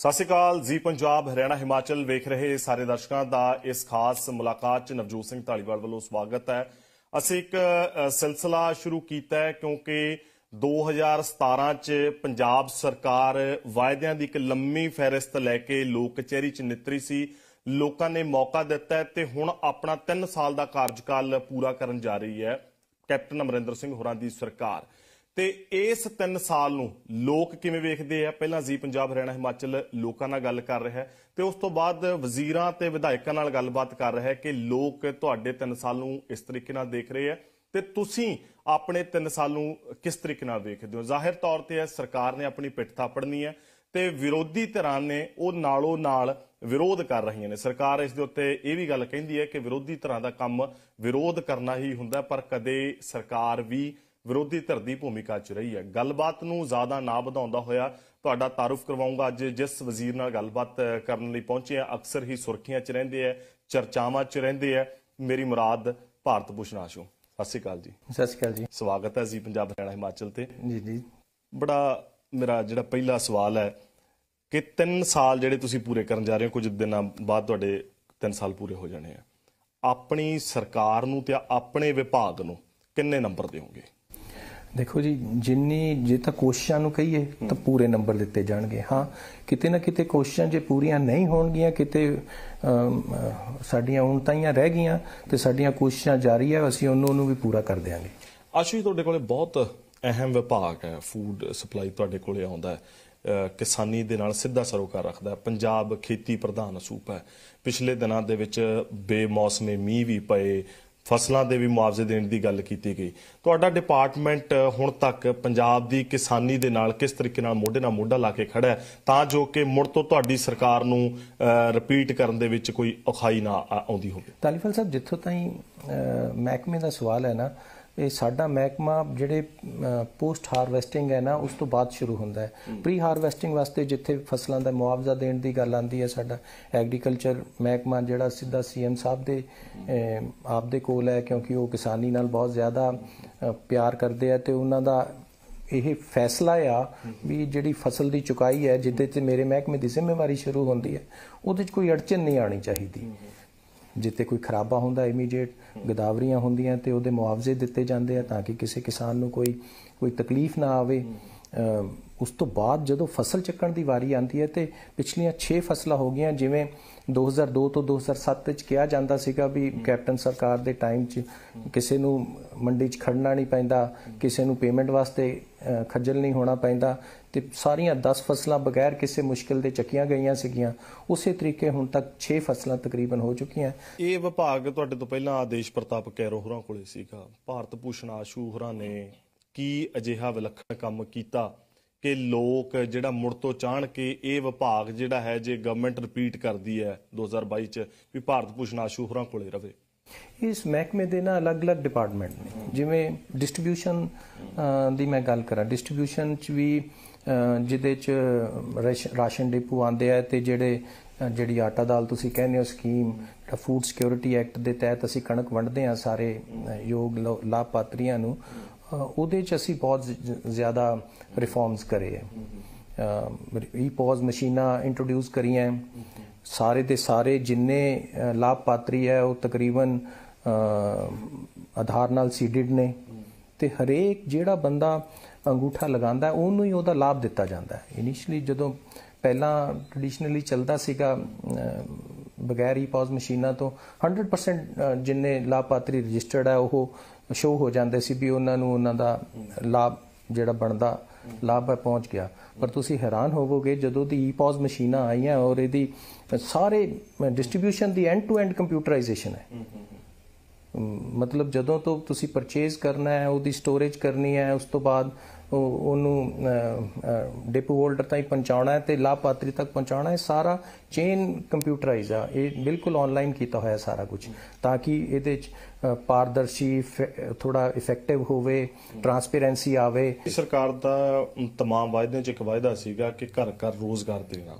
ਸਤਿ ਸ਼੍ਰੀ ਅਕਾਲ ਜੀ ਪੰਜਾਬ ਹਰਿਆਣਾ ਹਿਮਾਚਲ ਵੇਖ ਰਹੇ ਸਾਰੇ ਦਰਸ਼ਕਾਂ ਦਾ ਇਸ ਖਾਸ ਮੁਲਾਕਾਤ 'ਚ ਨਵਜੋਤ ਸਿੰਘ ਢਾਲੀਵਾਲ ਵੱਲੋਂ ਸਵਾਗਤ ਹੈ ਅਸੀਂ ਇੱਕ ਸਿਲਸਿਲਾ ਸ਼ੁਰੂ ਕੀਤਾ ਹੈ ਕਿਉਂਕਿ 2017 'ਚ ਪੰਜਾਬ ਸਰਕਾਰ ਵਾਅਦਿਆਂ ਦੀ ਇੱਕ ਲੰਮੀ ਫੈਰਿਸਤ ਲੈ ਕੇ ਲੋਕ ਕਚਹਿਰੀ 'ਚ ਨਿਤਰੀ ਸੀ ਲੋਕਾਂ ਨੇ ਮੌਕਾ ਦਿੱਤਾ ਤੇ ਹੁਣ ਆਪਣਾ 3 ਸਾਲ ਦਾ ਕਾਰਜਕਾਲ ਪੂਰਾ ਕਰਨ ਜਾ ਰਹੀ ਹੈ ਕੈਪਟਨ ਅਮਰਿੰਦਰ ਸਿੰਘ ਹੋਰਾਂ ਦੀ ਸਰਕਾਰ ਤੇ ਇਸ 3 ਸਾਲ ਨੂੰ ਲੋਕ ਕਿਵੇਂ ਵੇਖਦੇ ਆ ਪਹਿਲਾਂ ਜੀ ਪੰਜਾਬ ਹਰਿਆਣਾ ਹਿਮਾਚਲ ਲੋਕਾਂ ਨਾਲ ਗੱਲ ਕਰ ਰਿਹਾ ਤੇ ਉਸ ਤੋਂ ਬਾਅਦ ਵਜ਼ੀਰਾਂ ਤੇ ਵਿਧਾਇਕਾਂ ਨਾਲ ਗੱਲਬਾਤ ਕਰ ਰਿਹਾ ਕਿ ਲੋਕ ਤੁਹਾਡੇ 3 ਸਾਲ ਨੂੰ ਇਸ ਤਰੀਕੇ ਨਾਲ ਦੇਖ ਰਹੇ ਆ ਤੇ ਤੁਸੀਂ ਆਪਣੇ 3 ਸਾਲ ਨੂੰ ਕਿਸ ਤਰੀਕੇ ਨਾਲ ਵੇਖਦੇ ਹੋ ਜ਼ਾਹਿਰ ਤੌਰ ਤੇ ਸਰਕਾਰ ਨੇ ਆਪਣੀ ਪਿੱਠ ਥਾਪੜਨੀ ਹੈ ਤੇ ਵਿਰੋਧੀ ਧਿਰਾਂ ਨੇ ਉਹ ਨਾਲੋਂ ਨਾਲ ਵਿਰੋਧ ਕਰ ਰਹੀਆਂ ਨੇ ਸਰਕਾਰ ਇਸ ਦੇ ਉੱਤੇ ਇਹ ਵੀ ਗੱਲ ਕਹਿੰਦੀ ਹੈ ਕਿ ਵਿਰੋਧੀ ਧਿਰਾਂ ਦਾ ਕੰਮ ਵਿਰੋਧ ਕਰਨਾ ਹੀ ਹੁੰਦਾ ਪਰ ਕਦੇ ਸਰਕਾਰ ਵੀ ਵਿਰੋਧੀ ਧਿਰ ਦੀ ਭੂਮਿਕਾ 'ਚ ਰਹੀ ਹੈ ਗੱਲਬਾਤ ਨੂੰ ਜ਼ਿਆਦਾ ਨਾ ਵਧਾਉਂਦਾ ਹੋਇਆ ਤੁਹਾਡਾ ਤਾਰਫ ਕਰਵਾਉਂਗਾ ਅੱਜ ਜਿਸ ਵਜ਼ੀਰ ਨਾਲ ਗੱਲਬਾਤ ਕਰਨ ਲਈ ਪਹੁੰਚੇ ਆ ਅਕਸਰ ਹੀ ਸੁਰਖੀਆਂ 'ਚ ਰਹਿੰਦੇ ਆ ਚਰਚਾਵਾਂ 'ਚ ਰਹਿੰਦੇ ਆ ਮੇਰੀ ਮੁਰਾਦ ਭਾਰਤ ਭੂਸ਼ਣ ਆਸ਼ੂ ਸਤਿ ਸ਼੍ਰੀ ਅਕਾਲ ਜੀ ਸਤਿ ਸ਼੍ਰੀ ਅਕਾਲ ਜੀ ਸਵਾਗਤ ਹੈ ਜੀ ਪੰਜਾਬ ਹਰਿਆਣਾ ਹਿਮਾਚਲ ਤੇ ਜੀ ਜੀ ਬੜਾ ਮੇਰਾ ਜਿਹੜਾ ਪਹਿਲਾ ਸਵਾਲ ਹੈ ਕਿ 3 ਸਾਲ ਜਿਹੜੇ ਤੁਸੀਂ ਪੂਰੇ ਕਰਨ ਜਾ ਰਹੇ ਹੋ ਕੁਝ ਦਿਨਾਂ ਬਾਅਦ ਤੁਹਾਡੇ 3 ਸਾਲ ਪੂਰੇ ਹੋ ਜਾਣੇ ਆ ਆਪਣੀ ਸਰਕਾਰ ਨੂੰ ਤੇ ਆਪਣੇ ਵਿਭਾਗ ਨੂੰ ਕਿੰਨੇ ਨੰਬਰ ਦੇਵੋਗੇ ਦੇਖੋ ਜੀ ਜਿੰਨੀ ਜੇ ਤਾਂ ਕੋਸ਼ਿਸ਼ਾਂ ਨੂੰ ਕਹੀਏ ਤਾਂ ਪੂਰੇ ਨੰਬਰ ਦਿੱਤੇ ਜਾਣਗੇ ਹਾਂ ਕਿਤੇ ਨਾ ਕਿਤੇ ਕੋਸ਼ਿਸ਼ਾਂ ਜੇ ਪੂਰੀਆਂ ਨਹੀਂ ਹੋਣਗੀਆਂ ਕਿਤੇ ਸਾਡੀਆਂ ਉਣਤਾਈਆਂ ਰਹਿ ਗਈਆਂ ਤੇ ਸਾਡੀਆਂ ਕੋਸ਼ਿਸ਼ਾਂ ਜਾਰੀ ਹੈ ਅਸੀਂ ਉਹਨੂੰ ਉਹਨੂੰ ਵੀ ਪੂਰਾ ਕਰ ਦੇਵਾਂਗੇ ਆਸ਼ੂ ਤੁਹਾਡੇ ਕੋਲੇ ਬਹੁਤ ਅਹਿਮ ਵਿਭਾਗ ਹੈ ਫੂਡ ਸਪਲਾਈ ਤੁਹਾਡੇ ਕੋਲੇ ਆਉਂਦਾ ਹੈ ਕਿਸਾਨੀ ਦੇ ਨਾਲ ਸਿੱਧਾ ਸਰੋਕਾਰ ਰੱਖਦਾ ਹੈ ਪੰਜਾਬ ਖੇਤੀ ਪ੍ਰਧਾਨ ਸੂਬਾ ਹੈ ਪਿਛਲੇ ਦਿਨਾਂ ਦੇ ਵਿੱਚ ਬੇਮੌਸਮੇ ਮੀਂਹ ਵੀ ਪਏ ਫਸਲਾਂ ਦੇ ਵੀ ਮੁਆਵਜ਼ੇ ਦੇਣ ਦੀ ਗੱਲ ਕੀਤੀ ਗਈ ਤੁਹਾਡਾ ਡਿਪਾਰਟਮੈਂਟ ਹੁਣ ਤੱਕ ਪੰਜਾਬ ਦੀ ਕਿਸਾਨੀ ਦੇ ਨਾਲ ਕਿਸ ਤਰੀਕੇ ਨਾਲ ਮੋਢੇ ਨਾਲ ਮੋਢਾ ਲਾ ਕੇ ਖੜਾ ਹੈ ਤਾਂ ਜੋ ਕਿ ਮੁੜ ਤੋਂ ਤੁਹਾਡੀ ਸਰਕਾਰ ਨੂੰ ਰਿਪੀਟ ਕਰਨ ਦੇ ਵਿੱਚ ਕੋਈ ਔਖਾਈ ਨਾ ਆਉਂਦੀ ਹੋਵੇ ਤਾਲੀਫਲ ਸਾਹਿਬ ਜਿੱਥੋਂ ਤਾਈਂ ਮਹਿਕਮੇ ਦਾ ਸਵਾਲ ਹੈ ਨਾ ਇਹ ਸਾਡਾ ਮਹਿਕਮਾ ਜਿਹੜੇ ਪੋਸਟ ਹਾਰਵੈਸਟਿੰਗ ਹੈ ਨਾ ਉਸ ਤੋਂ ਬਾਅਦ ਸ਼ੁਰੂ ਹੁੰਦਾ ਹੈ ਪ੍ਰੀ ਹਾਰਵੈਸਟਿੰਗ ਵਾਸਤੇ ਜਿੱਥੇ ਫਸਲਾਂ ਦਾ ਮੁਆਵਜ਼ਾ ਦੇਣ ਦੀ ਗੱਲ ਆਂਦੀ ਹੈ ਸਾਡਾ ਐਗਰੀਕਲਚਰ ਮਹਿਕਮਾ ਜਿਹੜਾ ਸਿੱਧਾ ਸੀਐਮ ਸਾਹਿਬ ਦੇ ਆਪ ਦੇ ਕੋਲ ਹੈ ਕਿਉਂਕਿ ਉਹ ਕਿਸਾਨੀ ਨਾਲ ਬਹੁਤ ਜ਼ਿਆਦਾ ਪਿਆਰ ਕਰਦੇ ਆ ਤੇ ਉਹਨਾਂ ਦਾ ਇਹ ਫੈਸਲਾ ਆ ਵੀ ਜਿਹੜੀ ਫਸਲ ਦੀ ਚੁਕਾਈ ਹੈ ਜਿੱਦੇ ਤੇ ਮੇਰੇ ਮਹਿਕਮੇ ਦੀ ਜ਼ਿੰਮੇਵਾਰੀ ਸ਼ੁਰੂ ਹੁੰਦੀ ਹੈ ਉਹਦੇ 'ਚ ਕੋਈ ਅੜਚਨ ਨਹੀਂ ਆਣੀ ਚਾਹੀਦੀ ਜਿੱਤੇ ਕੋਈ ਖਰਾਬਾ ਹੁੰਦਾ ਇਮੀਡੀਏਟ ਗਦਾਵਰੀਆਂ ਹੁੰਦੀਆਂ ਤੇ ਉਹਦੇ ਮੁਆਵਜ਼ੇ ਦਿੱਤੇ ਜਾਂਦੇ ਆ ਤਾਂ ਕਿ ਕਿਸੇ ਕਿਸਾਨ ਨੂੰ ਕੋਈ ਕੋਈ ਤਕਲੀਫ ਨਾ ਆਵੇ ਉਸ ਤੋਂ ਬਾਅਦ ਜਦੋਂ ਫਸਲ ਚੱਕਣ ਦੀ ਵਾਰੀ ਆਂਦੀ ਹੈ ਤੇ ਪਿਛਲੀਆਂ 6 ਫਸਲਾਂ ਹੋ ਗਈਆਂ ਜਿਵੇਂ 2002 ਤੋਂ 2007 ਵਿੱਚ ਕਿਹਾ ਜਾਂਦਾ ਸੀਗਾ ਵੀ ਕੈਪਟਨ ਸਰਕਾਰ ਦੇ ਟਾਈਮ 'ਚ ਕਿਸੇ ਨੂੰ ਮੰਡੀ 'ਚ ਖੜਨਾ ਨਹੀਂ ਪੈਂਦਾ ਕਿਸੇ ਨੂੰ ਪੇਮੈਂਟ ਵਾਸਤੇ ਖੱਜਲ ਨਹੀਂ ਹੋਣਾ ਪੈਂਦਾ ਤੇ ਸਾਰੀਆਂ 10 ਫਸਲਾਂ ਬਗੈਰ ਕਿਸੇ ਮੁਸ਼ਕਲ ਦੇ ਚੱਕੀਆਂ ਗਈਆਂ ਸੀਗੀਆਂ ਉਸੇ ਤਰੀਕੇ ਹੁਣ ਤੱਕ 6 ਫਸਲਾਂ ਤਕਰੀਬਨ ਹੋ ਚੁੱਕੀਆਂ ਇਹ ਵਿਭਾਗ ਤੁਹਾਡੇ ਤੋਂ ਪਹਿਲਾਂ ਆਦੇਸ਼ ਪ੍ਰਤਾਪ ਕੈਰੋ ਹੋਰਾਂ ਕੋਲੇ ਸੀਗਾ ਭਾਰਤ ਭੂਸ਼ਣ ਆਸ਼ੂ ਹੋਰਾਂ ਨੇ ਕੀ ਅਜਿਹਾ ਵਿਲੱਖਣ ਕੰਮ ਕੀਤਾ ਕਿ ਲੋਕ ਜਿਹੜਾ ਮੁੜ ਤੋਂ ਚਾਹਣ ਕੇ ਇਹ ਵਿਭਾਗ ਜਿਹੜਾ ਹੈ ਜੇ ਗਵਰਨਮੈਂਟ ਰਿਪੀਟ ਕਰਦੀ ਹੈ 2022 ਚ ਵੀ ਭਾਰਤ ਭੂਸ਼ਣ ਆਸ਼ੂ ਹੋਰਾਂ ਕੋਲੇ ਰਵੇ ਇਸ ਮਹਿਕਮੇ ਦੇ ਨਾਲ ਅਲੱਗ-ਅਲੱਗ ਡਿਪਾਰਟਮੈਂਟ ਨੇ ਜਿਵੇਂ ਡਿਸਟ੍ਰੀਬਿਊਸ਼ਨ ਦੀ ਮੈਂ ਗੱਲ ਕਰਾਂ ਡਿਸਟ੍ਰੀਬਿਊਸ਼ਨ 'ਚ ਵੀ ਜਿਹਦੇ ਚ ਰਾਸ਼ਨ ਡਿਪੂ ਆਂਦੇ ਆ ਤੇ ਜਿਹੜੇ ਜਿਹੜੀ ਆਟਾ ਦਾਲ ਤੁਸੀਂ ਕਹਿੰਦੇ ਹੋ ਸਕੀਮ ਫੂਡ ਸਿਕਿਉਰਿਟੀ ਐਕਟ ਦੇ ਤਹਿਤ ਅਸੀਂ ਕਣਕ ਵੰਡਦੇ ਆ ਸਾਰੇ ਯੋਗ ਲਾਭਪਾਤਰੀਆਂ ਨੂੰ ਉਹਦੇ ਚ ਅਸੀਂ ਬਹੁਤ ਜ਼ਿਆਦਾ ਰਿਫਾਰਮਸ ਕਰੇ ਆ ਇਹ ਪੌਜ਼ ਮਸ਼ੀਨਾਂ ਇੰਟਰੋਡਿਊਸ ਕਰੀਆਂ ਸਾਰੇ ਦੇ ਸਾਰੇ ਜਿੰਨੇ ਲਾਭਪਾਤਰੀ ਹੈ ਉਹ ਤਕਰੀਬਨ ਆਧਾਰ ਨਾਲ ਸੀਡਡ ਨੇ ਤੇ ਹਰੇਕ ਜਿਹੜਾ ਬੰਦਾ ਅੰਗੂਠਾ ਲਗਾਉਂਦਾ ਉਹਨੂੰ ਹੀ ਉਹਦਾ ਲਾਭ ਦਿੱਤਾ ਜਾਂਦਾ ਇਨੀਸ਼ੀਅਲੀ ਜਦੋਂ ਪਹਿਲਾਂ ਟ੍ਰੈਡੀਸ਼ਨਲੀ ਚੱਲਦਾ ਸੀਗਾ ਬਗੈਰ ਹੀ ਪੌਜ਼ ਮਸ਼ੀਨਾਂ ਤੋਂ 100% ਜਿੰਨੇ ਲਾਭਪਾਤਰੀ ਰਜਿਸਟਰਡ ਹੈ ਉਹ ਸ਼ੋ ਹੋ ਜਾਂਦੇ ਸੀ ਵੀ ਉਹਨਾਂ ਨੂੰ ਉਹਨਾਂ ਦਾ ਲਾਭ ਜਿਹੜਾ ਬਣਦਾ ਲਾਭ ਪਹੁੰਚ ਗਿਆ ਪਰ ਤੁਸੀਂ ਹੈਰਾਨ ਹੋਵੋਗੇ ਜਦੋਂ ਦੀ ਈ-ਪੌਜ਼ ਮਸ਼ੀਨਾਂ ਆਈਆਂ ਔਰ ਇਹਦੀ ਸਾਰੇ ਡਿਸਟ੍ਰੀਬਿਊਸ਼ਨ ਦੀ ਐਂਡ ਟੂ ਐਂਡ ਕੰਪਿਊਟਰਾਈਜੇਸ਼ਨ ਹੈ ਮਤਲਬ ਜਦੋਂ ਤੋਂ ਤੁਸੀਂ ਪਰਚੇਸ ਕਰਨਾ ਹੈ ਉਹਦੀ ਸਟੋਰੇਜ ਕਰਨੀ ਹੈ ਉਸ ਤੋਂ ਬਾਅਦ ਉਹਨੂੰ ਡਿਪੂ ਹੋਲਡਰ ਤਾਈਂ ਪਹੁੰਚਾਉਣਾ ਹੈ ਤੇ ਲਾਭਪਾਤਰੀ ਤੱਕ ਪਹੁੰਚਾਉਣਾ ਹੈ ਸਾਰਾ ਚੇਨ ਕੰਪਿਊਟਰਾਈਜ਼ ਆ ਇਹ ਬਿਲਕੁਲ ਆਨਲਾਈਨ ਕੀਤਾ ਹੋਇਆ ਸਾਰਾ ਕੁਝ ਤਾਂ ਕਿ ਇਹਦੇ ਵਿੱਚ ਪਾਰਦਰਸ਼ੀ ਥੋੜਾ ਇਫੈਕਟਿਵ ਹੋਵੇ ਟਰਾਂਸਪੇਰੈਂਸੀ ਆਵੇ ਸਰਕਾਰ ਦਾ तमाम ਵਾਅਦਿਆਂ ਚ ਇੱਕ ਵਾਅਦਾ ਸੀਗਾ ਕਿ ਘਰ ਘਰ ਰੋਜ਼ਗਾਰ ਦੇਣਾ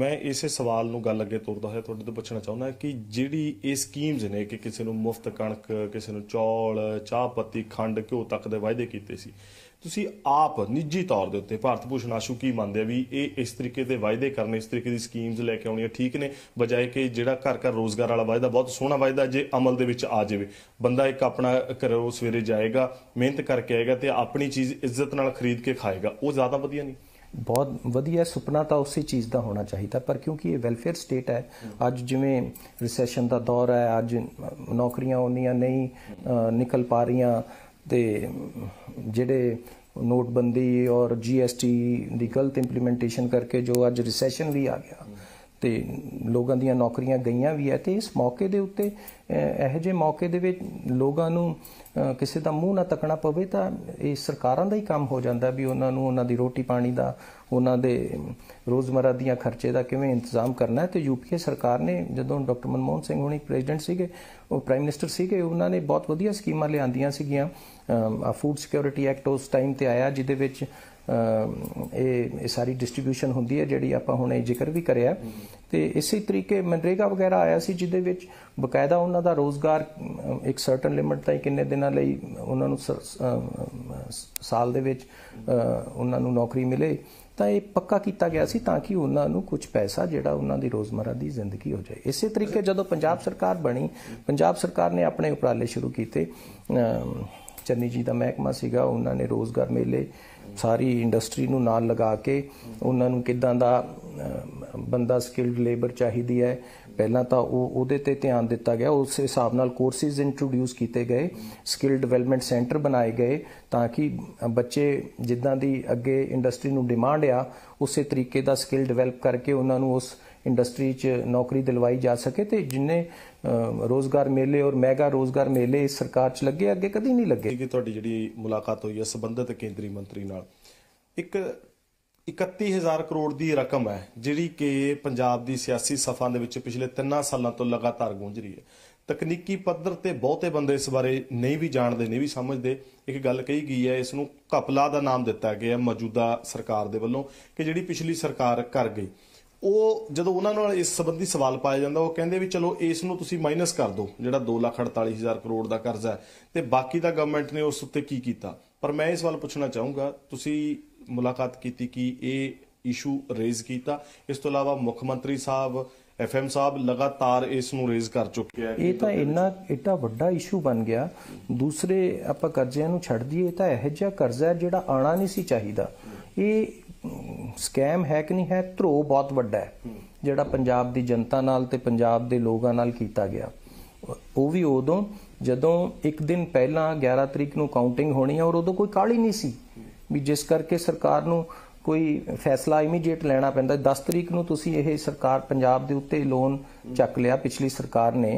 ਮੈਂ ਇਸੇ ਸਵਾਲ ਨੂੰ ਗੱਲ ਅੱਗੇ ਤੋਰਦਾ ਹੋਇਆ ਤੁਹਾਡੇ ਤੋਂ ਪੁੱਛਣਾ ਚਾਹੁੰਦਾ ਕਿ ਜਿਹੜੀ ਇਹ ਸਕੀਮਸ ਨੇ ਕਿ ਕਿਸੇ ਨੂੰ ਮੁਫਤ ਕਣਕ ਕਿਸੇ ਨੂੰ ਚੌਲ ਚਾਹ ਪੱਤੀ ਖੰਡ ਘਿਓ ਤੱਕ ਦੇ ਵਾਅਦੇ ਕੀਤੇ ਸੀ ਤੁਸੀਂ ਆਪ ਨਿੱਜੀ ਤੌਰ ਦੇ ਉੱਤੇ ਭਾਰਤ ਭੂਸ਼ਣ ਆਸ਼ੂ ਕੀ ਮੰਨਦੇ ਆ ਵੀ ਇਹ ਇਸ ਤਰੀਕੇ ਦੇ ਵਾਅਦੇ ਕਰਨੇ ਇਸ ਤਰੀਕੇ ਦੀ ਸਕੀਮਸ ਲੈ ਕੇ ਆਉਣੀਆਂ ਠੀਕ ਨੇ ਬਜਾਏ ਕਿ ਜਿਹੜਾ ਘਰ ਘਰ ਰੋਜ਼ਗਾਰ ਵਾਲਾ ਵਾਅਦਾ ਬਹੁਤ ਸੋਹਣਾ ਵਾਅਦਾ ਜੇ ਅਮਲ ਦੇ ਵਿੱਚ ਆ ਜਾਵੇ ਬੰਦਾ ਇੱਕ ਆਪਣਾ ਘਰੋਂ ਸਵੇਰੇ ਜਾਏਗਾ ਮਿਹਨਤ ਕਰਕੇ ਆਏਗਾ ਤੇ ਆਪਣੀ ਚੀਜ਼ ਇੱਜ਼ਤ ਨਾਲ ਖਰੀਦ ਕੇ ਖਾਏਗਾ ਉਹ ਜ਼ਿਆਦਾ ਵਧੀਆ ਨਹੀਂ ਬਹੁਤ ਵਧੀਆ ਸੁਪਨਾ ਤਾਂ ਉਸੇ ਚੀਜ਼ ਦਾ ਹੋਣਾ ਚਾਹੀਦਾ ਪਰ ਕਿਉਂਕਿ ਇਹ ਵੈਲਫੇਅਰ ਸਟੇਟ ਹੈ ਅੱਜ ਜਿਵੇਂ ਰਿਸੈਸ਼ਨ ਦਾ ਦੌਰ ਹੈ ਅੱਜ ਨੌਕਰੀਆਂ ਉਹਨੀਆਂ ਨਹੀਂ ਨਿਕਲ ਪਾ ਰਹੀਆਂ ਤੇ ਜਿਹੜੇ ਨੋਟਬੰਦੀ ਔਰ ਜੀਐਸਟੀ ਦੀ ਗਲਤ ਇੰਪਲੀਮੈਂਟੇਸ਼ਨ ਕਰਕੇ ਜੋ ਅੱਜ ਰਿਸੈਸ਼ਨ ਵੀ ਆ ਗਿਆ ਤੇ ਲੋਕਾਂ ਦੀਆਂ ਨੌਕਰੀਆਂ ਗਈਆਂ ਵੀ ਐ ਤੇ ਇਸ ਮੌਕੇ ਦੇ ਉੱਤੇ ਇਹੋ ਜਿਹੇ ਮੌਕੇ ਦੇ ਵਿੱਚ ਲੋਕਾਂ ਨੂੰ ਕਿਸੇ ਦਾ ਮੂੰਹ ਨਾ ਤੱਕਣਾ ਪਵੇ ਤਾਂ ਇਹ ਸਰਕਾਰਾਂ ਦਾ ਹੀ ਕੰਮ ਹੋ ਜਾਂਦਾ ਵੀ ਉਹਨਾਂ ਨੂੰ ਉਹਨਾਂ ਦੀ ਰੋਟੀ ਪਾਣੀ ਦਾ ਉਹਨਾਂ ਦੇ ਰੋਜ਼ਮਰਾ ਦੀਆਂ ਖਰਚੇ ਦਾ ਕਿਵੇਂ ਇੰਤਜ਼ਾਮ ਕਰਨਾ ਹੈ ਤੇ ਯੂਪੀ ਸਰਕਾਰ ਨੇ ਜਦੋਂ ਡਾਕਟਰ ਮਨਮੋਹਨ ਸਿੰਘ ਹੁਣੀ ਪ੍ਰੈਜ਼ੀਡੈਂਟ ਸੀਗੇ ਉਹ ਪ੍ਰਾਈਮ ਮਿਨਿਸਟਰ ਸੀਗੇ ਉਹਨਾਂ ਨੇ ਬਹੁਤ ਵਧੀਆ ਸਕੀਮਾਂ ਲਿਆਂਦੀਆਂ ਸੀਗੀਆਂ ਫੂਡ ਸਿਕਿਉਰਿਟੀ ਐਕਟ ਉਸ ਟਾਈਮ ਤੇ ਆਇਆ ਜਿਹਦੇ ਵਿੱਚ ਇਹ ਸਾਰੀ ਡਿਸਟ੍ਰੀਬਿਊਸ਼ਨ ਹੁੰਦੀ ਹੈ ਜਿਹੜੀ ਆਪਾਂ ਹੁਣੇ ਜ਼ਿਕਰ ਵੀ ਕਰਿਆ ਤੇ ਇਸੇ ਤਰੀਕੇ ਮਨਰੇਗਾ ਵਗੈਰਾ ਆਇਆ ਸੀ ਜਿਦੇ ਵਿੱਚ ਬਕਾਇਦਾ ਉਹਨਾਂ ਦਾ ਰੋਜ਼ਗਾਰ ਇੱਕ ਸਰਟਨ ਲਿਮਟ ਤਾਈਂ ਕਿੰਨੇ ਦਿਨਾਂ ਲਈ ਉਹਨਾਂ ਨੂੰ ਸਾਲ ਦੇ ਵਿੱਚ ਉਹਨਾਂ ਨੂੰ ਨੌਕਰੀ ਮਿਲੇ ਤਾਂ ਇਹ ਪੱਕਾ ਕੀਤਾ ਗਿਆ ਸੀ ਤਾਂ ਕਿ ਉਹਨਾਂ ਨੂੰ ਕੁਝ ਪੈਸਾ ਜਿਹੜਾ ਉਹਨਾਂ ਦੀ ਰੋਜ਼ਮਰਾ ਦੀ ਜ਼ਿੰਦਗੀ ਹੋ ਜਾਏ ਇਸੇ ਤਰੀਕੇ ਜਦੋਂ ਪੰਜਾਬ ਸਰਕਾਰ ਬਣੀ ਪੰਜਾਬ ਸਰਕਾਰ ਨੇ ਆਪਣੇ ਉਪਰਾਲੇ ਸ਼ੁਰੂ ਕੀਤੇ ਚੰਨੀ ਜੀ ਦਾ ਮਹਿਕਮਾ ਸੀਗਾ ਉਹਨਾਂ ਨੇ ਰੋਜ਼ਗਾਰ ਮੇਲੇ ਸਾਰੀ ਇੰਡਸਟਰੀ ਨੂੰ ਨਾਲ ਲਗਾ ਕੇ ਉਹਨਾਂ ਨੂੰ ਕਿਦਾਂ ਦਾ ਬੰਦਾ ਸਕਿਲਡ ਲੇਬਰ ਚਾਹੀਦੀ ਹੈ ਪਹਿਲਾਂ ਤਾਂ ਉਹ ਉਹਦੇ ਤੇ ਧਿਆਨ ਦਿੱਤਾ ਗਿਆ ਉਸ ਹਿਸਾਬ ਨਾਲ ਕੋਰਸਿਸ ਇੰਟਰੋਡਿਊਸ ਕੀਤੇ ਗਏ ਸਕਿਲ ਡਿਵੈਲਪਮੈਂਟ ਸੈਂਟਰ ਬਣਾਏ ਗਏ ਤਾਂ ਕਿ ਬੱਚੇ ਜਿੱਦਾਂ ਦੀ ਅੱਗੇ ਇੰਡਸਟਰੀ ਨੂੰ ਡਿਮਾਂਡ ਆ ਉਸੇ ਤਰੀਕੇ ਦਾ ਸਕਿਲ ਡਿਵੈਲਪ ਕਰਕੇ ਉਹਨਾਂ ਨੂੰ ਉਸ ਇੰਡਸਟਰੀ 'ਚ ਨੌਕਰੀ ਦਿਲਵਾਈ ਜਾ ਸਕੇ ਤੇ ਜਿੰਨੇ ਰੋਜ਼ਗਾਰ ਮੇਲੇ ਔਰ ਮੈਗਾ ਰੋਜ਼ਗਾਰ ਮੇਲੇ ਇਸ ਸਰਕਾਰ 'ਚ ਲੱਗੇ ਅੱਗੇ ਕਦੀ ਨਹੀਂ ਲੱਗੇ ਕਿ ਤੁਹਾਡੀ ਜਿਹੜੀ ਮੁਲਾਕਾਤ ਹੋਈ ਹੈ ਸੰਬੰਧਿਤ ਕੇਂਦਰੀ ਮੰਤਰੀ ਨਾਲ ਇੱਕ 31000 ਕਰੋੜ ਦੀ ਰਕਮ ਹੈ ਜਿਹੜੀ ਕਿ ਪੰਜਾਬ ਦੀ ਸਿਆਸੀ ਸਫਾਂ ਦੇ ਵਿੱਚ ਪਿਛਲੇ 3 ਸਾਲਾਂ ਤੋਂ ਲਗਾਤਾਰ ਗੂੰਜ ਰਹੀ ਹੈ ਤਕਨੀਕੀ ਪੱਧਰ ਤੇ ਬਹੁਤੇ ਬੰਦੇ ਇਸ ਬਾਰੇ ਨਹੀਂ ਵੀ ਜਾਣਦੇ ਨਹੀਂ ਵੀ ਸਮਝਦੇ ਇੱਕ ਗੱਲ ਕਹੀ ਗਈ ਹੈ ਇਸ ਨੂੰ ਘਪਲਾ ਦਾ ਨਾਮ ਦਿੱਤਾ ਗਿਆ ਮੌਜੂਦਾ ਸਰਕਾਰ ਦੇ ਵੱਲੋਂ ਕਿ ਜਿਹੜੀ ਪਿਛਲੀ ਸਰਕਾਰ ਕਰ ਗਈ ਉਹ ਜਦੋਂ ਉਹਨਾਂ ਨਾਲ ਇਸ ਸੰਬੰਧੀ ਸਵਾਲ ਪਾਇਆ ਜਾਂਦਾ ਉਹ ਕਹਿੰਦੇ ਵੀ ਚਲੋ ਇਸ ਨੂੰ ਤੁਸੀਂ ਮਾਈਨਸ ਕਰ ਦਿਓ ਜਿਹੜਾ 248000 ਕਰੋੜ ਦਾ ਕਰਜ਼ਾ ਹੈ ਤੇ ਬਾਕੀ ਦਾ ਗਵਰਨਮੈਂਟ ਨੇ ਉਸ ਉੱਤੇ ਕੀ ਕੀਤਾ ਪਰ ਮੈਂ ਇਸ ਵੱਲ ਪੁੱਛਣਾ ਚਾਹੂੰਗਾ ਤੁਸੀਂ ਮੁਲਾਕਾਤ ਕੀਤੀ ਕਿ ਇਹ ਇਸ਼ੂ ਰੇਜ਼ ਕੀਤਾ ਇਸ ਤੋਂ ਇਲਾਵਾ ਮੁੱਖ ਮੰਤਰੀ ਸਾਹਿਬ ਐਫਐਮ ਸਾਹਿਬ ਲਗਾਤਾਰ ਇਸ ਨੂੰ ਰੇਜ਼ ਕਰ ਚੁੱਕੇ ਆ ਇਹ ਤਾਂ ਇੰਨਾ ਇੱਡਾ ਵੱਡਾ ਇਸ਼ੂ ਬਣ ਗਿਆ ਦੂਸਰੇ ਆਪਾਂ ਕਰਜ਼ਿਆਂ ਨੂੰ ਛੱਡ ਦਈਏ ਤਾਂ ਇਹ ਜਿਹਾ ਕਰਜ਼ਾ ਜਿਹੜਾ ਆਣਾ ਨਹੀਂ ਸੀ ਚਾਹੀਦਾ ਇਹ ਸਕੈਮ ਹੈ ਕਿ ਨਹੀਂ ਹੈ ਧਰੋ ਬਹੁਤ ਵੱਡਾ ਹੈ ਜਿਹੜਾ ਪੰਜਾਬ ਦੀ ਜਨਤਾ ਨਾਲ ਤੇ ਪੰਜਾਬ ਦੇ ਲੋਕਾਂ ਨਾਲ ਕੀਤਾ ਗਿਆ ਉਹ ਵੀ ਉਦੋਂ ਜਦੋਂ ਇੱਕ ਦਿਨ ਪਹਿਲਾਂ 11 ਤਰੀਕ ਨੂੰ ਕਾਊਂਟਿੰਗ ਹੋਣੀ ਹੈ ਔਰ ਉਦੋਂ ਕੋਈ ਕਾਲੀ ਨਹੀਂ ਸੀ ਵੀ ਜਿਸ ਕਰਕੇ ਸਰਕਾਰ ਨੂੰ ਕੋਈ ਫੈਸਲਾ ਇਮੀਡੀਏਟ ਲੈਣਾ ਪੈਂਦਾ 10 ਤਰੀਕ ਨੂੰ ਤੁਸੀਂ ਇਹ ਸਰਕਾਰ ਪੰਜਾਬ ਦੇ ਉੱਤੇ ਲੋਨ ਚੱਕ ਲਿਆ ਪਿਛਲੀ ਸਰਕਾਰ ਨੇ